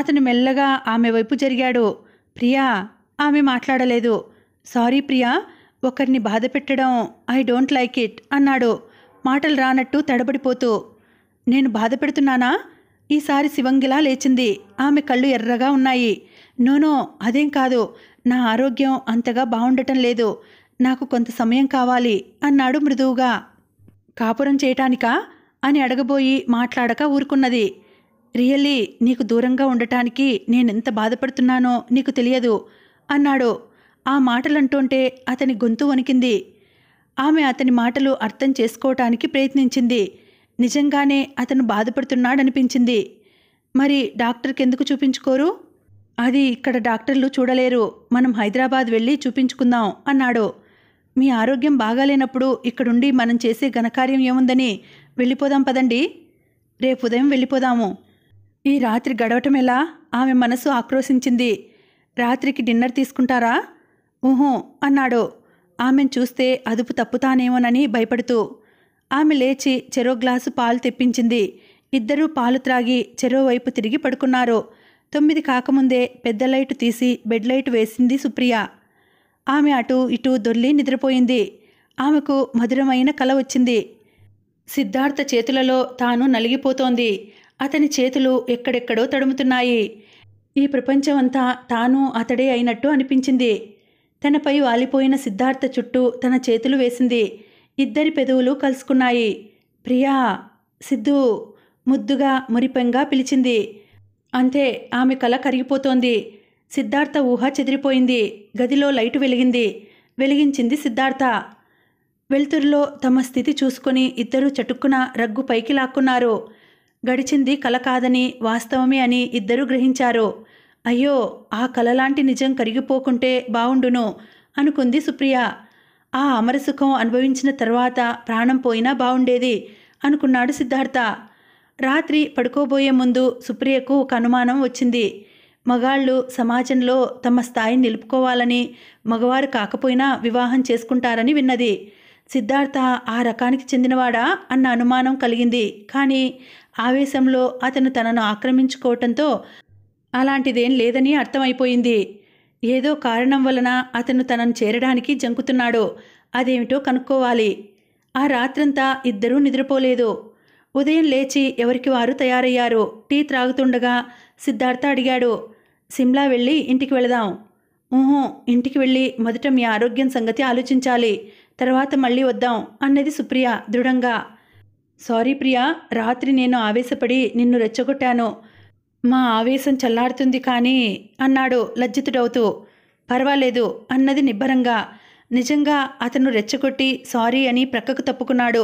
S1: అతను మెల్లగా ఆమె వైపు జరిగాడు ప్రియా ఆమె మాట్లాడలేదు సారీ ప్రియా ఒకరిని బాధ పెట్టడం ఐ డోంట్ లైక్ ఇట్ అన్నాడు మాటలు రానట్టు తడబడిపోతూ నేను బాధ పెడుతున్నానా ఈసారి శివంగిలా లేచింది ఆమె కళ్ళు ఎర్రగా ఉన్నాయి నోనో అదేం కాదు నా ఆరోగ్యం అంతగా బాగుండటం లేదు నాకు కొంత సమయం కావాలి అన్నాడు మృదువుగా కాపురం చేయటానికా అని అడగబోయి మాట్లాడక ఊరుకున్నది రియల్లీ నీకు దూరంగా ఉండటానికి నేనెంత బాధపడుతున్నానో నీకు తెలియదు అన్నాడు ఆ మాటలంటుంటే అతని గొంతు వణికింది ఆమె అతని మాటలు అర్థం చేసుకోవటానికి ప్రయత్నించింది నిజంగానే అతను బాధపడుతున్నాడనిపించింది మరి డాక్టర్కి ఎందుకు చూపించుకోరు అది ఇక్కడ డాక్టర్లు చూడలేరు మనం హైదరాబాద్ వెళ్ళి చూపించుకుందాం అన్నాడు మీ ఆరోగ్యం బాగాలేనప్పుడు ఇక్కడుండి మనం చేసే ఘనకార్యం ఏముందని వెళ్ళిపోదాం పదండి రేపు ఉదయం వెళ్ళిపోదాము ఈ రాత్రి గడవటం ఎలా ఆమె మనసు ఆక్రోశించింది రాత్రికి డిన్నర్ తీసుకుంటారా ఊహో అన్నాడు ఆమెను చూస్తే అదుపు తప్పుతానేమోనని భయపడుతూ ఆమె లేచి చెరో గ్లాసు పాలు తెప్పించింది ఇద్దరూ పాలు త్రాగి చెరో వైపు తిరిగి పడుకున్నారు తొమ్మిది కాకముందే పెద్ద లైటు తీసి బెడ్ లైట్ వేసింది సుప్రియ ఆమె అటు ఇటు దొల్లి నిద్రపోయింది ఆమెకు మధురమైన కల వచ్చింది సిద్ధార్థ చేతులలో తాను నలిగిపోతోంది అతని చేతులు ఎక్కడెక్కడో తడుముతున్నాయి ఈ ప్రపంచమంతా తాను అతడే అయినట్టు అనిపించింది తనపై వాలిపోయిన సిద్ధార్థ చుట్టూ తన చేతులు వేసింది ఇద్దరి పెదవులు కలుసుకున్నాయి ప్రియా సిద్ధు ముద్దుగా మురిపెంగా పిలిచింది అంతే ఆమె కల కరిగిపోతోంది సిద్ధార్థ ఊహ చెదిరిపోయింది గదిలో లైటు వెలిగింది వెలిగించింది సిద్ధార్థ వెలుతురులో తమ స్థితి చూసుకొని ఇద్దరూ చటుక్కున రగ్గు పైకి లాక్కున్నారు గడిచింది కల కాదని వాస్తవమే అని ఇద్దరూ గ్రహించారు అయ్యో ఆ కలలాంటి నిజం కరిగిపోకుంటే బావుండును అనుకుంది సుప్రియ ఆ అమరసుఖం అనుభవించిన తర్వాత ప్రాణం పోయినా బావుండేది అనుకున్నాడు సిద్ధార్థ రాత్రి పడుకోబోయే ముందు సుప్రియకు ఒక అనుమానం వచ్చింది మగాళ్ళు సమాజంలో తమ స్థాయిని నిలుపుకోవాలని మగవారు కాకపోయినా వివాహం చేసుకుంటారని విన్నది సిద్ధార్థ ఆ రకానికి చెందినవాడా అన్న అనుమానం కలిగింది కానీ ఆవేశంలో అతను తనను ఆక్రమించుకోవటంతో అలాంటిదేం లేదని అర్థమైపోయింది ఏదో కారణం వలన అతను తనను చేరడానికి జంకుతున్నాడో అదేమిటో కనుక్కోవాలి ఆ రాత్రంతా ఇద్దరూ నిద్రపోలేదు ఉదయం లేచి ఎవరికి వారు తయారయ్యారు టీ త్రాగుతుండగా సిద్ధార్థ అడిగాడు సిమ్లా వెళ్ళి ఇంటికి వెళదాం ఊహో ఇంటికి వెళ్ళి మొదట మీ ఆరోగ్యం సంగతి ఆలోచించాలి తర్వాత మళ్ళీ వద్దాం అన్నది సుప్రియ దృఢంగా సారీ ప్రియా రాత్రి నేను ఆవేశపడి నిన్ను రెచ్చగొట్టాను మా ఆవేశం చల్లారుతుంది కానీ అన్నాడు లజ్జితుడవుతూ పర్వాలేదు అన్నది నిబ్బరంగా నిజంగా అతను రెచ్చగొట్టి సారీ అని ప్రక్కకు తప్పుకున్నాడు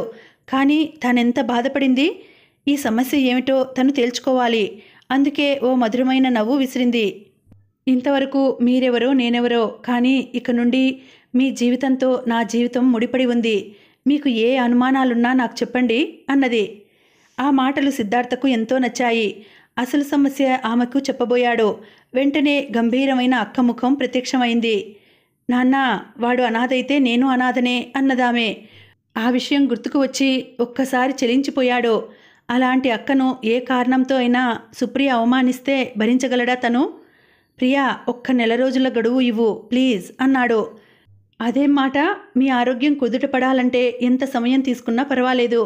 S1: కానీ తానెంత బాధపడింది ఈ సమస్య ఏమిటో తను తేల్చుకోవాలి అందుకే ఓ మధురమైన నవ్వు విసిరింది ఇంతవరకు మీరెవరో నేనెవరో కానీ ఇక నుండి మీ జీవితంతో నా జీవితం ముడిపడి ఉంది మీకు ఏ అనుమానాలున్నా నాకు చెప్పండి అన్నది ఆ మాటలు సిద్ధార్థకు ఎంతో నచ్చాయి అసలు సమస్య ఆమెకు చెప్పబోయాడో వెంటనే గంభీరమైన అక్క ముఖం ప్రత్యక్షమైంది నాన్న వాడు అనాథైతే నేను అనాథనే అన్నదామే ఆ విషయం గుర్తుకు వచ్చి ఒక్కసారి చెలించిపోయాడో అలాంటి అక్కను ఏ కారణంతో అయినా సుప్రియ అవమానిస్తే భరించగలడా తను ప్రియా ఒక్క నెల రోజుల గడువు ఇవ్వు ప్లీజ్ అన్నాడు అదేం మాట మీ ఆరోగ్యం కుదుట పడాలంటే ఎంత సమయం తీసుకున్నా పర్వాలేదు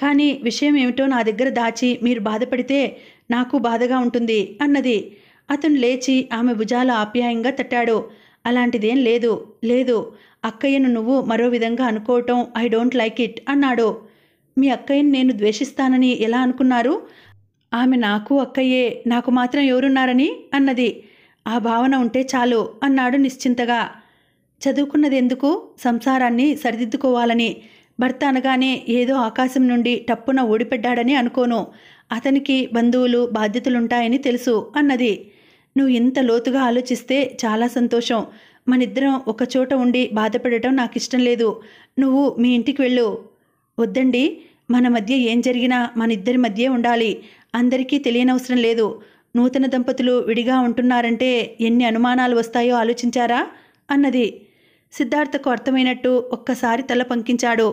S1: కానీ విషయం ఏమిటో నా దగ్గర దాచి మీరు బాధపడితే నాకు బాధగా ఉంటుంది అన్నది అతను లేచి ఆమె భుజాల ఆప్యాయంగా తట్టాడు అలాంటిదేం లేదు లేదు అక్కయ్యను నువ్వు మరో విధంగా అనుకోవటం ఐ డోంట్ లైక్ ఇట్ అన్నాడు మీ అక్కయ్యను నేను ద్వేషిస్తానని ఎలా అనుకున్నారు ఆమె నాకు అక్కయ్యే నాకు మాత్రం ఎవరున్నారని అన్నది ఆ భావన ఉంటే చాలు అన్నాడు నిశ్చింతగా చదువుకున్నది ఎందుకు సంసారాన్ని సరిదిద్దుకోవాలని భర్త అనగానే ఏదో ఆకాశం నుండి టప్పున ఓడిపెడ్డాడని అనుకోను అతనికి బంధువులు బాధ్యతలుంటాయని తెలుసు అన్నది నువ్వు ఇంత లోతుగా ఆలోచిస్తే చాలా సంతోషం మనిద్దరం ఒకచోట ఉండి బాధపడటం నాకు ఇష్టం లేదు నువ్వు మీ ఇంటికి వెళ్ళు వద్దండి మన మధ్య ఏం జరిగినా మన ఇద్దరి ఉండాలి అందరికీ తెలియనవసరం లేదు నూతన దంపతులు విడిగా ఉంటున్నారంటే ఎన్ని అనుమానాలు వస్తాయో ఆలోచించారా అన్నది సిద్ధార్థకు అర్థమైనట్టు ఒక్కసారి తల పంకించాడు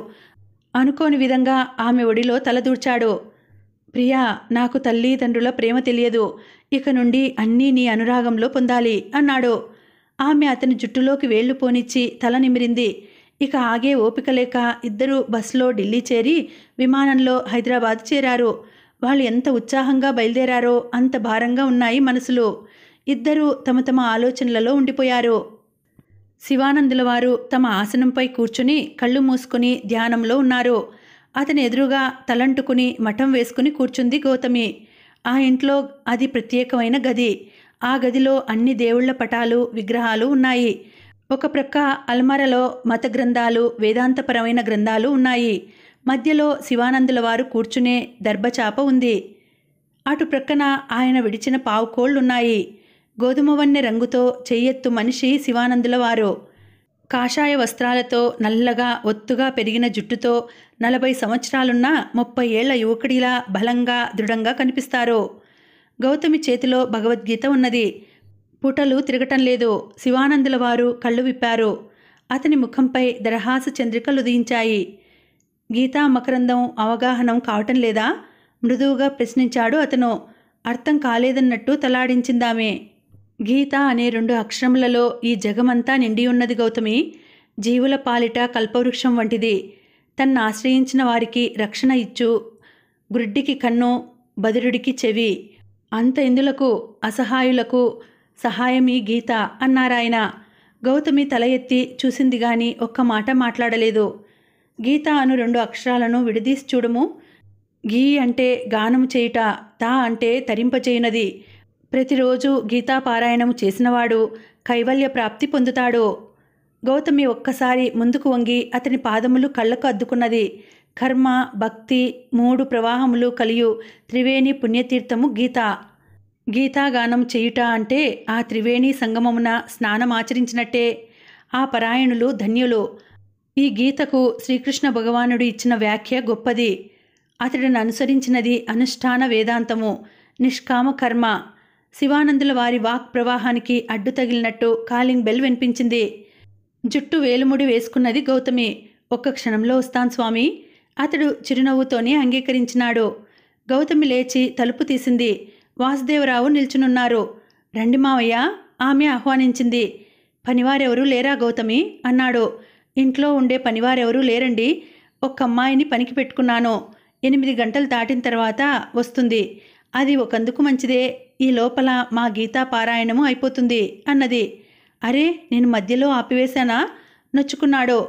S1: అనుకోని విధంగా ఆమె ఒడిలో తలదూర్చాడు ప్రియా నాకు తల్లిదండ్రుల ప్రేమ తెలియదు ఇక నుండి అన్నీ నీ అనురాగంలో పొందాలి అన్నాడు ఆమె అతని జుట్టులోకి వేళ్లు పోనిచ్చి తల నిమిరింది ఇక ఆగే ఓపిక లేక ఇద్దరూ బస్సులో ఢిల్లీ చేరి విమానంలో హైదరాబాద్ చేరారు వాళ్ళు ఎంత ఉత్సాహంగా బయలుదేరారో అంత భారంగా ఉన్నాయి మనసులు ఇద్దరూ తమ తమ ఆలోచనలలో ఉండిపోయారు శివానందుల వారు తమ ఆసనంపై కూర్చుని కళ్ళు మూసుకుని ధ్యానంలో ఉన్నారు అతని ఎదురుగా తలంటుకుని మఠం వేసుకుని కూర్చుంది గౌతమి ఆ ఇంట్లో అది ప్రత్యేకమైన గది ఆ గదిలో అన్ని దేవుళ్ల పటాలు విగ్రహాలు ఉన్నాయి ఒక ప్రక్క అల్మారలో మత గ్రంథాలు వేదాంతపరమైన గ్రంథాలు ఉన్నాయి మధ్యలో శివానందుల వారు కూర్చునే దర్భచాప ఉంది అటు ప్రక్కన ఆయన విడిచిన పావుకోళ్లున్నాయి గోధుమవన్నె రంగుతో చెయ్యెత్తు మనిషి శివానందుల వారు కాషాయ వస్త్రాలతో నల్లగా ఒత్తుగా పెరిగిన జుట్టుతో నలభై సంవత్సరాలున్న ముప్పై ఏళ్ల యువకుడిలా బలంగా దృఢంగా కనిపిస్తారు గౌతమి చేతిలో భగవద్గీత ఉన్నది పుటలు తిరగటం లేదు శివానందుల వారు కళ్ళు విప్పారు అతని ముఖంపై దరహాస చంద్రికలు ఉదయించాయి గీతా మకరందం అవగాహనం కావటం లేదా మృదువుగా ప్రశ్నించాడు అతను అర్థం కాలేదన్నట్టు తలాడించిందామే గీత అనే రెండు అక్షరములలో ఈ జగమంతా నిండి ఉన్నది గౌతమి జీవుల పాలిట కల్పవృక్షం వంటిది తన్ను ఆశ్రయించిన వారికి రక్షణ ఇచ్చు గుడ్డికి కన్ను బదురుడికి చెవి అంత ఇందులకు అసహాయులకు సహాయమి గీత అన్నారాయన గౌతమి తల ఎత్తి చూసింది గాని ఒక్క మాట మాట్లాడలేదు గీత అను రెండు అక్షరాలను విడదీసి చూడము గీ అంటే గానము చేయుట తా అంటే తరింపచేయునది ప్రతిరోజు గీతాపారాయణము చేసినవాడు కైవల్య ప్రాప్తి పొందుతాడు గౌతమి ఒక్కసారి ముందుకు వంగి అతని పాదములు కళ్ళకు అద్దుకున్నది కర్మ భక్తి మూడు ప్రవాహములు కలియు త్రివేణి పుణ్యతీర్థము గీత గీతాగానం చేయుట అంటే ఆ త్రివేణి సంగమమున స్నానమాచరించినట్టే ఆ పరాయణులు ధన్యులు ఈ గీతకు శ్రీకృష్ణ భగవానుడు ఇచ్చిన వ్యాఖ్య గొప్పది అతడిని అనుసరించినది అనుష్ఠాన వేదాంతము నిష్కామ కర్మ శివానందుల వారి వాక్ ప్రవాహానికి అడ్డు తగిలినట్టు కాలింగ్ బెల్ వినిపించింది జుట్టు వేలుముడి వేసుకున్నది గౌతమి ఒక్క క్షణంలో వస్తాను స్వామి అతడు చిరునవ్వుతోనే అంగీకరించినాడు గౌతమి లేచి తలుపు తీసింది వాసుదేవరావు నిల్చునున్నారు రండి మావయ్య ఆమె ఆహ్వానించింది పనివారెవరూ లేరా గౌతమి అన్నాడు ఇంట్లో ఉండే పనివారెవరూ లేరండి ఒక్క అమ్మాయిని పనికి పెట్టుకున్నాను ఎనిమిది గంటలు దాటిన తర్వాత వస్తుంది అది ఒకందుకు మంచిదే ఈ లోపల మా గీతా పారాయణము అయిపోతుంది అన్నది అరే నేను మధ్యలో ఆపివేశానా నొచ్చుకున్నాడో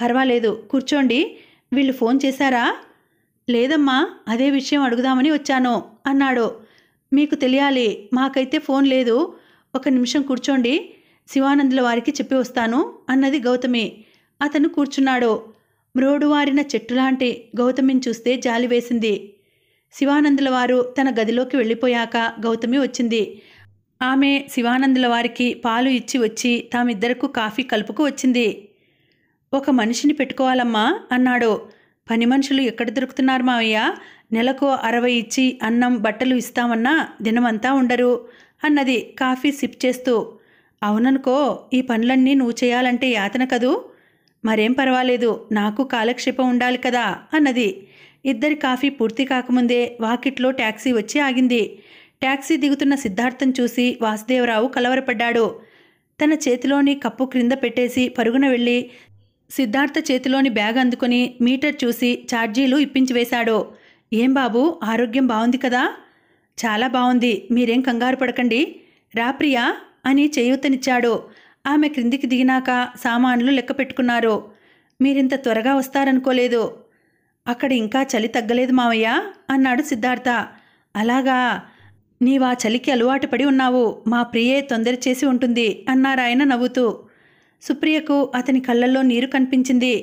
S1: పర్వాలేదు కూర్చోండి వీళ్ళు ఫోన్ చేశారా లేదమ్మా అదే విషయం అడుగుదామని వచ్చాను అన్నాడు మీకు తెలియాలి మాకైతే ఫోన్ లేదు ఒక నిమిషం కూర్చోండి శివానందుల వారికి చెప్పి వస్తాను అన్నది గౌతమి అతను కూర్చున్నాడు మ్రోడువారిన చెట్టులాంటి గౌతమిని చూస్తే జాలి వేసింది శివానందుల వారు తన గదిలోకి వెళ్ళిపోయాక గౌతమి వచ్చింది ఆమె శివానందుల వారికి పాలు ఇచ్చి వచ్చి తామిద్దరకు కాఫీ కలుపుకు వచ్చింది ఒక మనిషిని పెట్టుకోవాలమ్మా అన్నాడు పని మనుషులు ఎక్కడ దొరుకుతున్నారు మావయ్య నెలకు అరవై ఇచ్చి అన్నం బట్టలు ఇస్తామన్నా దినమంతా ఉండరు అన్నది కాఫీ సిప్ చేస్తూ అవుననుకో ఈ పనులన్నీ నువ్వు చేయాలంటే యాతన కదూ మరేం పర్వాలేదు నాకు కాలక్షేపం ఉండాలి కదా అన్నది ఇద్దరి కాఫీ పూర్తి కాకముందే వాకిట్లో ట్యాక్సీ వచ్చి ఆగింది ట్యాక్సీ దిగుతున్న సిద్ధార్థం చూసి వాసుదేవరావు కలవరపడ్డాడు తన చేతిలోని కప్పు క్రింద పెట్టేసి పరుగున వెళ్ళి సిద్ధార్థ చేతిలోని బ్యాగ్ అందుకొని మీటర్ చూసి ఛార్జీలు ఇప్పించి వేశాడు ఏం బాబు ఆరోగ్యం బాగుంది కదా చాలా బాగుంది మీరేం కంగారు పడకండి రాప్రియా అని చేయూతనిచ్చాడు ఆమె క్రిందికి దిగినాక సామాన్లు లెక్క పెట్టుకున్నారు మీరింత త్వరగా వస్తారనుకోలేదు అక్కడ ఇంకా చలి తగ్గలేదు మావయ్య అన్నాడు సిద్ధార్థ అలాగా నీవా చలికి అలవాటు పడి ఉన్నావు మా ప్రియే తొందర చేసి ఉంటుంది అన్నారాయన నవ్వుతూ సుప్రియకు అతని కళ్ళల్లో నీరు కనిపించింది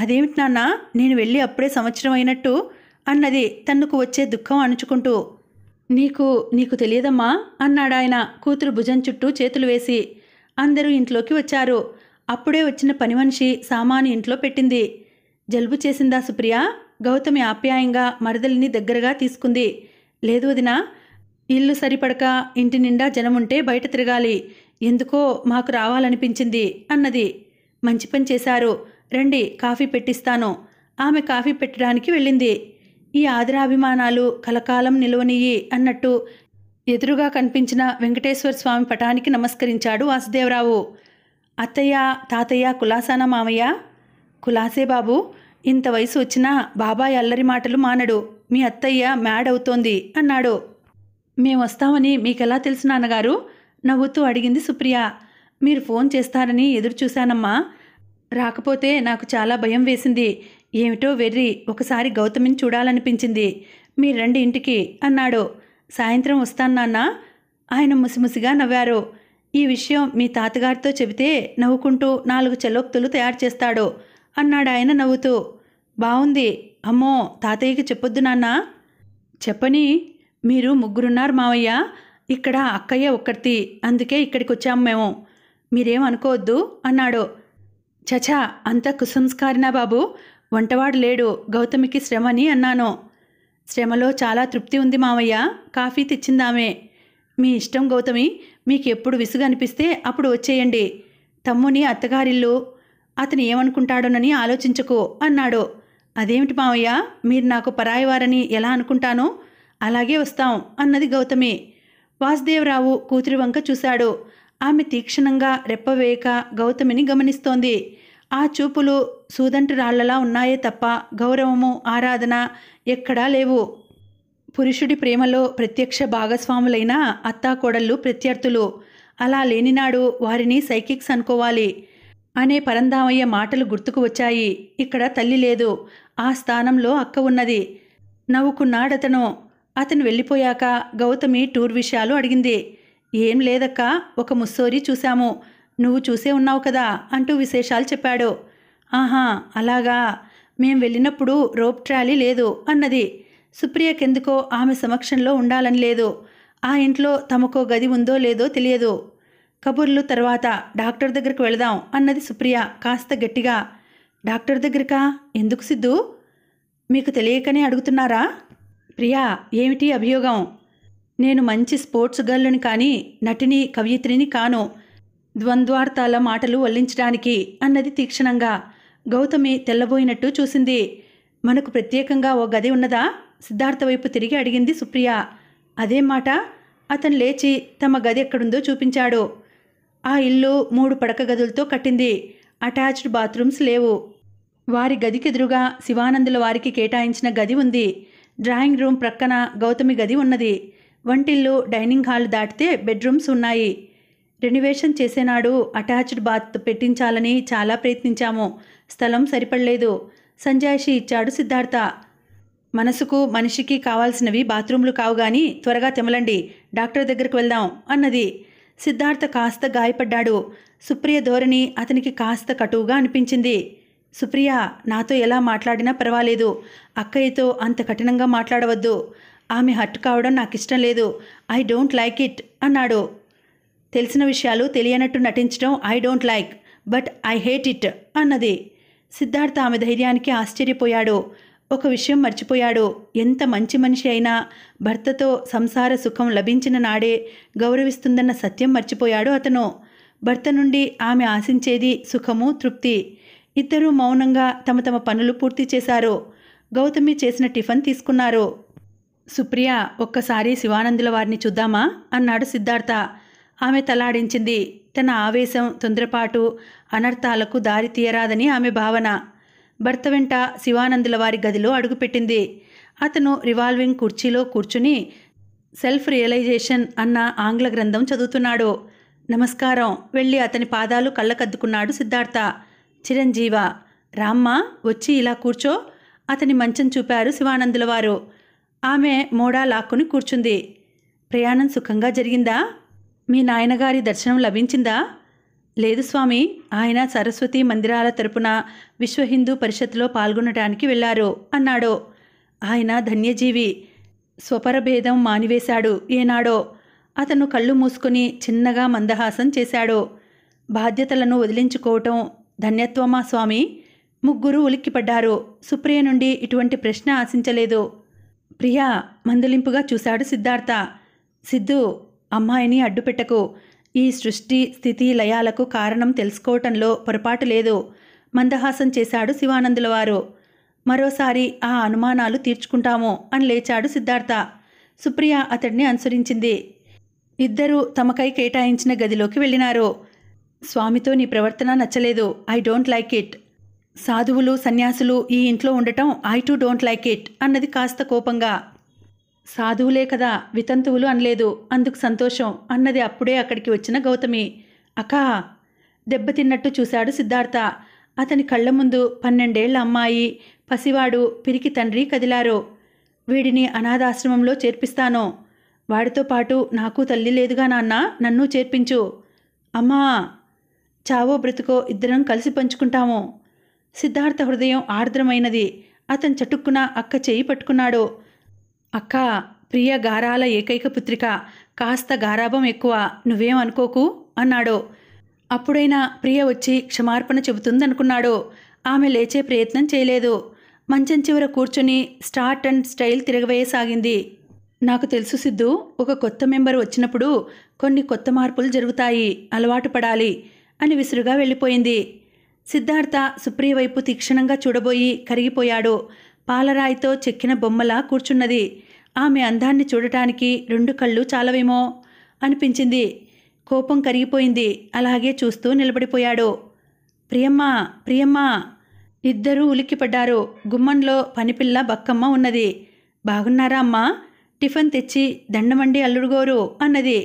S1: అదేమిటి నాన్న నేను వెళ్ళి అప్పుడే సంవత్సరం అయినట్టు అన్నది తన్నుకు వచ్చే దుఃఖం అణుచుకుంటూ నీకు నీకు తెలియదమ్మా అన్నాడాయన కూతురు భుజం చుట్టూ చేతులు వేసి అందరూ ఇంట్లోకి వచ్చారు అప్పుడే వచ్చిన పని మనిషి సామాను ఇంట్లో పెట్టింది జలుబు చేసిందా సుప్రియ గౌతమి ఆప్యాయంగా మరదలిని దగ్గరగా తీసుకుంది లేదు వదిన ఇల్లు సరిపడక ఇంటి నిండా జనముంటే బయట తిరగాలి ఎందుకో మాకు రావాలనిపించింది అన్నది మంచి పని చేశారు రండి కాఫీ పెట్టిస్తాను ఆమె కాఫీ పెట్టడానికి వెళ్ళింది ఈ ఆదరాభిమానాలు కలకాలం నిలవనియ్యి అన్నట్టు ఎదురుగా కనిపించిన వెంకటేశ్వర స్వామి పటానికి నమస్కరించాడు వాసుదేవరావు అత్తయ్య తాతయ్య కులాసానా మామయ్య కులాసే బాబు ఇంత వయసు వచ్చినా బాబాయ్ అల్లరి మాటలు మానడు మీ అత్తయ్య మ్యాడ్ అవుతోంది అన్నాడు మేమొస్తామని మీకెలా తెలుసు నాన్నగారు నవ్వుతూ అడిగింది సుప్రియ మీరు ఫోన్ చేస్తారని ఎదురు చూశానమ్మా రాకపోతే నాకు చాలా భయం వేసింది ఏమిటో వెర్రి ఒకసారి గౌతమిని చూడాలనిపించింది మీరు రండి ఇంటికి అన్నాడు సాయంత్రం వస్తాను నాన్న ఆయన ముసిముసిగా నవ్వారు ఈ విషయం మీ తాతగారితో చెబితే నవ్వుకుంటూ నాలుగు చెలోక్తులు తయారు చేస్తాడు అన్నాడు ఆయన నవ్వుతూ బాగుంది అమ్మో తాతయ్యకి చెప్పొద్దు నాన్న చెప్పని మీరు ముగ్గురున్నారు మావయ్య ఇక్కడ అక్కయ్య ఒక్కటి అందుకే ఇక్కడికి వచ్చాము మేము మీరేం అనుకోవద్దు అన్నాడు చచా అంత కుసంస్కారినా బాబు వంటవాడు లేడు గౌతమికి శ్రమని అన్నాను శ్రమలో చాలా తృప్తి ఉంది మావయ్య కాఫీ తెచ్చిందామే మీ ఇష్టం గౌతమి మీకు ఎప్పుడు విసుగు అనిపిస్తే అప్పుడు వచ్చేయండి తమ్ముని అత్తగారిల్లు అతను ఏమనుకుంటాడోనని ఆలోచించకు అన్నాడు అదేమిటి మావయ్య మీరు నాకు పరాయవారని ఎలా అనుకుంటానో అలాగే వస్తాం అన్నది గౌతమి వాసుదేవరావు కూతురి వంక చూశాడు ఆమె తీక్షణంగా రెప్పవేయక గౌతమిని గమనిస్తోంది ఆ చూపులు సూదంటి ఉన్నాయే తప్ప గౌరవము ఆరాధన ఎక్కడా లేవు పురుషుడి ప్రేమలో ప్రత్యక్ష భాగస్వాములైన అత్తాకోడళ్ళు ప్రత్యర్థులు అలా లేనినాడు వారిని సైకిక్స్ అనుకోవాలి అనే పరంధామయ్య మాటలు గుర్తుకు వచ్చాయి ఇక్కడ తల్లి లేదు ఆ స్థానంలో అక్క ఉన్నది నవ్వుకున్నాడతను అతను వెళ్ళిపోయాక గౌతమి టూర్ విషయాలు అడిగింది ఏం లేదక్క ఒక ముస్సోరి చూశాము నువ్వు చూసే ఉన్నావు కదా అంటూ విశేషాలు చెప్పాడు ఆహా అలాగా మేం వెళ్ళినప్పుడు రోప్ ట్రాలీ లేదు అన్నది సుప్రియకెందుకో ఆమె సమక్షంలో ఉండాలని లేదు ఆ ఇంట్లో తమకో గది ఉందో లేదో తెలియదు కబుర్లు తర్వాత డాక్టర్ దగ్గరకు వెళదాం అన్నది సుప్రియ కాస్త గట్టిగా డాక్టర్ దగ్గరికా ఎందుకు సిద్ధు మీకు తెలియకనే అడుగుతున్నారా ప్రియా ఏమిటి అభియోగం నేను మంచి స్పోర్ట్స్ గర్ల్ని కానీ నటిని కవయిత్రిని కాను ద్వంద్వార్తాల మాటలు వల్లించడానికి అన్నది తీక్షణంగా గౌతమి తెల్లబోయినట్టు చూసింది మనకు ప్రత్యేకంగా ఓ గది ఉన్నదా సిద్ధార్థ వైపు తిరిగి అడిగింది సుప్రియ అదే మాట అతను లేచి తమ గది ఎక్కడుందో చూపించాడు ఆ ఇల్లు మూడు పడక గదులతో కట్టింది అటాచ్డ్ బాత్రూమ్స్ లేవు వారి గదికెదురుగా శివానందుల వారికి కేటాయించిన గది ఉంది డ్రాయింగ్ రూమ్ ప్రక్కన గౌతమి గది ఉన్నది వంటిల్లు డైనింగ్ హాల్ దాటితే బెడ్రూమ్స్ ఉన్నాయి రెనివేషన్ చేసేనాడు అటాచ్డ్ బాత్ పెట్టించాలని చాలా ప్రయత్నించాము స్థలం సరిపడలేదు సంజాయిషి ఇచ్చాడు సిద్ధార్థ మనసుకు మనిషికి కావాల్సినవి బాత్రూమ్లు కావు గాని త్వరగా తెమలండి డాక్టర్ దగ్గరకు వెళ్దాం అన్నది సిద్ధార్థ కాస్త గాయపడ్డాడు సుప్రియ ధోరణి అతనికి కాస్త కటువుగా అనిపించింది సుప్రియ నాతో ఎలా మాట్లాడినా పర్వాలేదు అక్కయ్యతో అంత కఠినంగా మాట్లాడవద్దు ఆమె హర్ట్ కావడం నాకు ఇష్టం లేదు ఐ డోంట్ లైక్ ఇట్ అన్నాడు తెలిసిన విషయాలు తెలియనట్టు నటించడం I don't like but I hate it అన్నది సిద్ధార్థ ఆమె ధైర్యానికి ఆశ్చర్యపోయాడు ఒక విషయం మర్చిపోయాడు ఎంత మంచి మనిషి అయినా భర్తతో సంసార సుఖం లభించిన నాడే గౌరవిస్తుందన్న సత్యం మర్చిపోయాడు అతను భర్త నుండి ఆమె ఆశించేది సుఖము తృప్తి ఇద్దరూ మౌనంగా తమ తమ పనులు పూర్తి చేశారు గౌతమి చేసిన టిఫిన్ తీసుకున్నారు సుప్రియ ఒక్కసారి శివానందుల వారిని చూద్దామా అన్నాడు సిద్ధార్థ ఆమె తలాడించింది తన ఆవేశం తొందరపాటు అనర్థాలకు దారి తీయరాదని ఆమె భావన భర్త వెంట శివానందుల వారి గదిలో అడుగుపెట్టింది అతను రివాల్వింగ్ కుర్చీలో కూర్చుని సెల్ఫ్ రియలైజేషన్ అన్న ఆంగ్ల గ్రంథం చదువుతున్నాడు నమస్కారం వెళ్ళి అతని పాదాలు కళ్ళకద్దుకున్నాడు సిద్ధార్థ చిరంజీవ రామ్మ వచ్చి ఇలా కూర్చో అతని మంచం చూపారు శివానందుల వారు ఆమె మోడా లాక్కుని కూర్చుంది ప్రయాణం సుఖంగా జరిగిందా మీ నాయనగారి దర్శనం లభించిందా లేదు స్వామి ఆయన సరస్వతి మందిరాల తరపున విశ్వ హిందూ పరిషత్లో పాల్గొనడానికి వెళ్ళారు అన్నాడు ఆయన ధన్యజీవి స్వపరభేదం మానివేశాడు ఏనాడో అతను కళ్ళు మూసుకుని చిన్నగా మందహాసం చేశాడు బాధ్యతలను వదిలించుకోవటం ధన్యత్వమా స్వామి ముగ్గురు ఉలిక్కిపడ్డారు సుప్రియ నుండి ఇటువంటి ప్రశ్న ఆశించలేదు ప్రియ మందలింపుగా చూశాడు సిద్ధార్థ సిద్ధు అమ్మాయిని అడ్డుపెట్టకు ఈ సృష్టి స్థితి లయాలకు కారణం తెలుసుకోవటంలో పొరపాటు లేదు మందహాసం చేశాడు శివానందుల వారు మరోసారి ఆ అనుమానాలు తీర్చుకుంటాము అని లేచాడు సిద్ధార్థ సుప్రియ అతడిని అనుసరించింది ఇద్దరూ తమకై కేటాయించిన గదిలోకి వెళ్ళినారు స్వామితో నీ ప్రవర్తన నచ్చలేదు ఐ డోంట్ లైక్ ఇట్ సాధువులు సన్యాసులు ఈ ఇంట్లో ఉండటం I too don't like it అన్నది కాస్త కోపంగా సాధువులే కదా వితంతువులు అనలేదు అందుకు సంతోషం అన్నది అప్పుడే అక్కడికి వచ్చిన గౌతమి అకా దెబ్బతిన్నట్టు చూశాడు సిద్ధార్థ అతని కళ్ళ ముందు పన్నెండేళ్ల అమ్మాయి పసివాడు పిరికి తండ్రి కదిలారు వీడిని అనాథాశ్రమంలో చేర్పిస్తాను వాడితో పాటు నాకు తల్లి లేదుగా నాన్న నన్ను చేర్పించు అమ్మా చావో బ్రతుకో ఇద్దరం కలిసి పంచుకుంటాము సిద్ధార్థ హృదయం ఆర్ద్రమైనది అతను చటుక్కున అక్క చేయి పట్టుకున్నాడు అక్క ప్రియ గారాల ఏకైక పుత్రిక కాస్త గారాభం ఎక్కువ నువ్వేం అనుకోకు అన్నాడు అప్పుడైనా ప్రియ వచ్చి క్షమార్పణ చెబుతుందనుకున్నాడు ఆమె లేచే ప్రయత్నం చేయలేదు మంచం చివర కూర్చొని స్టార్ట్ అండ్ స్టైల్ తిరగవేయసాగింది నాకు తెలుసు సిద్ధు ఒక కొత్త మెంబర్ వచ్చినప్పుడు కొన్ని కొత్త మార్పులు జరుగుతాయి అలవాటు పడాలి అని విసురుగా వెళ్ళిపోయింది సిద్ధార్థ సుప్రియ వైపు తీక్షణంగా చూడబోయి కరిగిపోయాడు పాలరాయితో చెక్కిన బొమ్మలా కూర్చున్నది ఆమె అందాన్ని చూడటానికి రెండు కళ్ళు చాలవేమో అనిపించింది కోపం కరిగిపోయింది అలాగే చూస్తూ నిలబడిపోయాడు ప్రియమ్మ ప్రియమ్మ ఇద్దరూ ఉలిక్కిపడ్డారు గుమ్మంలో పనిపిల్ల బక్కమ్మ ఉన్నది బాగున్నారా అమ్మా టిఫిన్ తెచ్చి దండమండి అల్లుడుగోరు అన్నది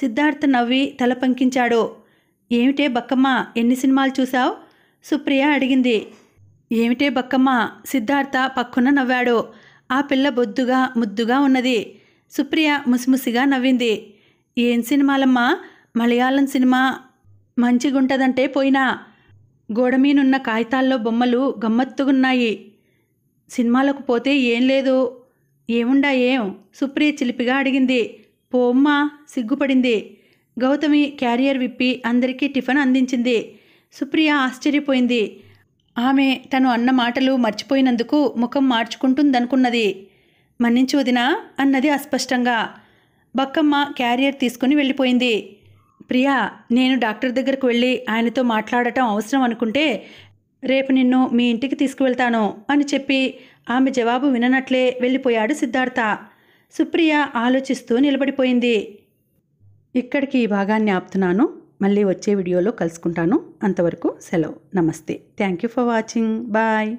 S1: సిద్ధార్థ నవ్వి తల పంకించాడు ఏమిటే బక్కమ్మ ఎన్ని సినిమాలు చూశావు సుప్రియ అడిగింది ఏమిటే బక్కమ్మ సిద్ధార్థ పక్కున నవ్వాడు ఆ పిల్ల బొద్దుగా ముద్దుగా ఉన్నది సుప్రియ ముసిముసిగా నవ్వింది ఏం సినిమాలమ్మా మలయాళం సినిమా మంచిగుంటదంటే పోయినా గోడమీనున్న కాగితాల్లో బొమ్మలు గమ్మత్తుగున్నాయి సినిమాలకు పోతే ఏం లేదు ఏముండా ఏం సుప్రియ చిలిపిగా అడిగింది పోమ్మా సిగ్గుపడింది గౌతమి క్యారియర్ విప్పి అందరికీ టిఫిన్ అందించింది సుప్రియ ఆశ్చర్యపోయింది ఆమె తను అన్న మాటలు మర్చిపోయినందుకు ముఖం మార్చుకుంటుందనుకున్నది మన్నించు వదినా అన్నది అస్పష్టంగా బక్కమ్మ క్యారియర్ తీసుకుని వెళ్ళిపోయింది ప్రియా నేను డాక్టర్ దగ్గరకు వెళ్ళి ఆయనతో మాట్లాడటం అవసరం అనుకుంటే రేపు నిన్ను మీ ఇంటికి తీసుకువెళ్తాను అని చెప్పి ఆమె జవాబు విననట్లే వెళ్ళిపోయాడు సిద్ధార్థ సుప్రియ ఆలోచిస్తూ నిలబడిపోయింది ఇక్కడికి ఈ భాగాన్ని ఆపుతున్నాను మళ్ళీ వచ్చే వీడియోలో కలుసుకుంటాను అంతవరకు సెలవు నమస్తే thank you for watching bye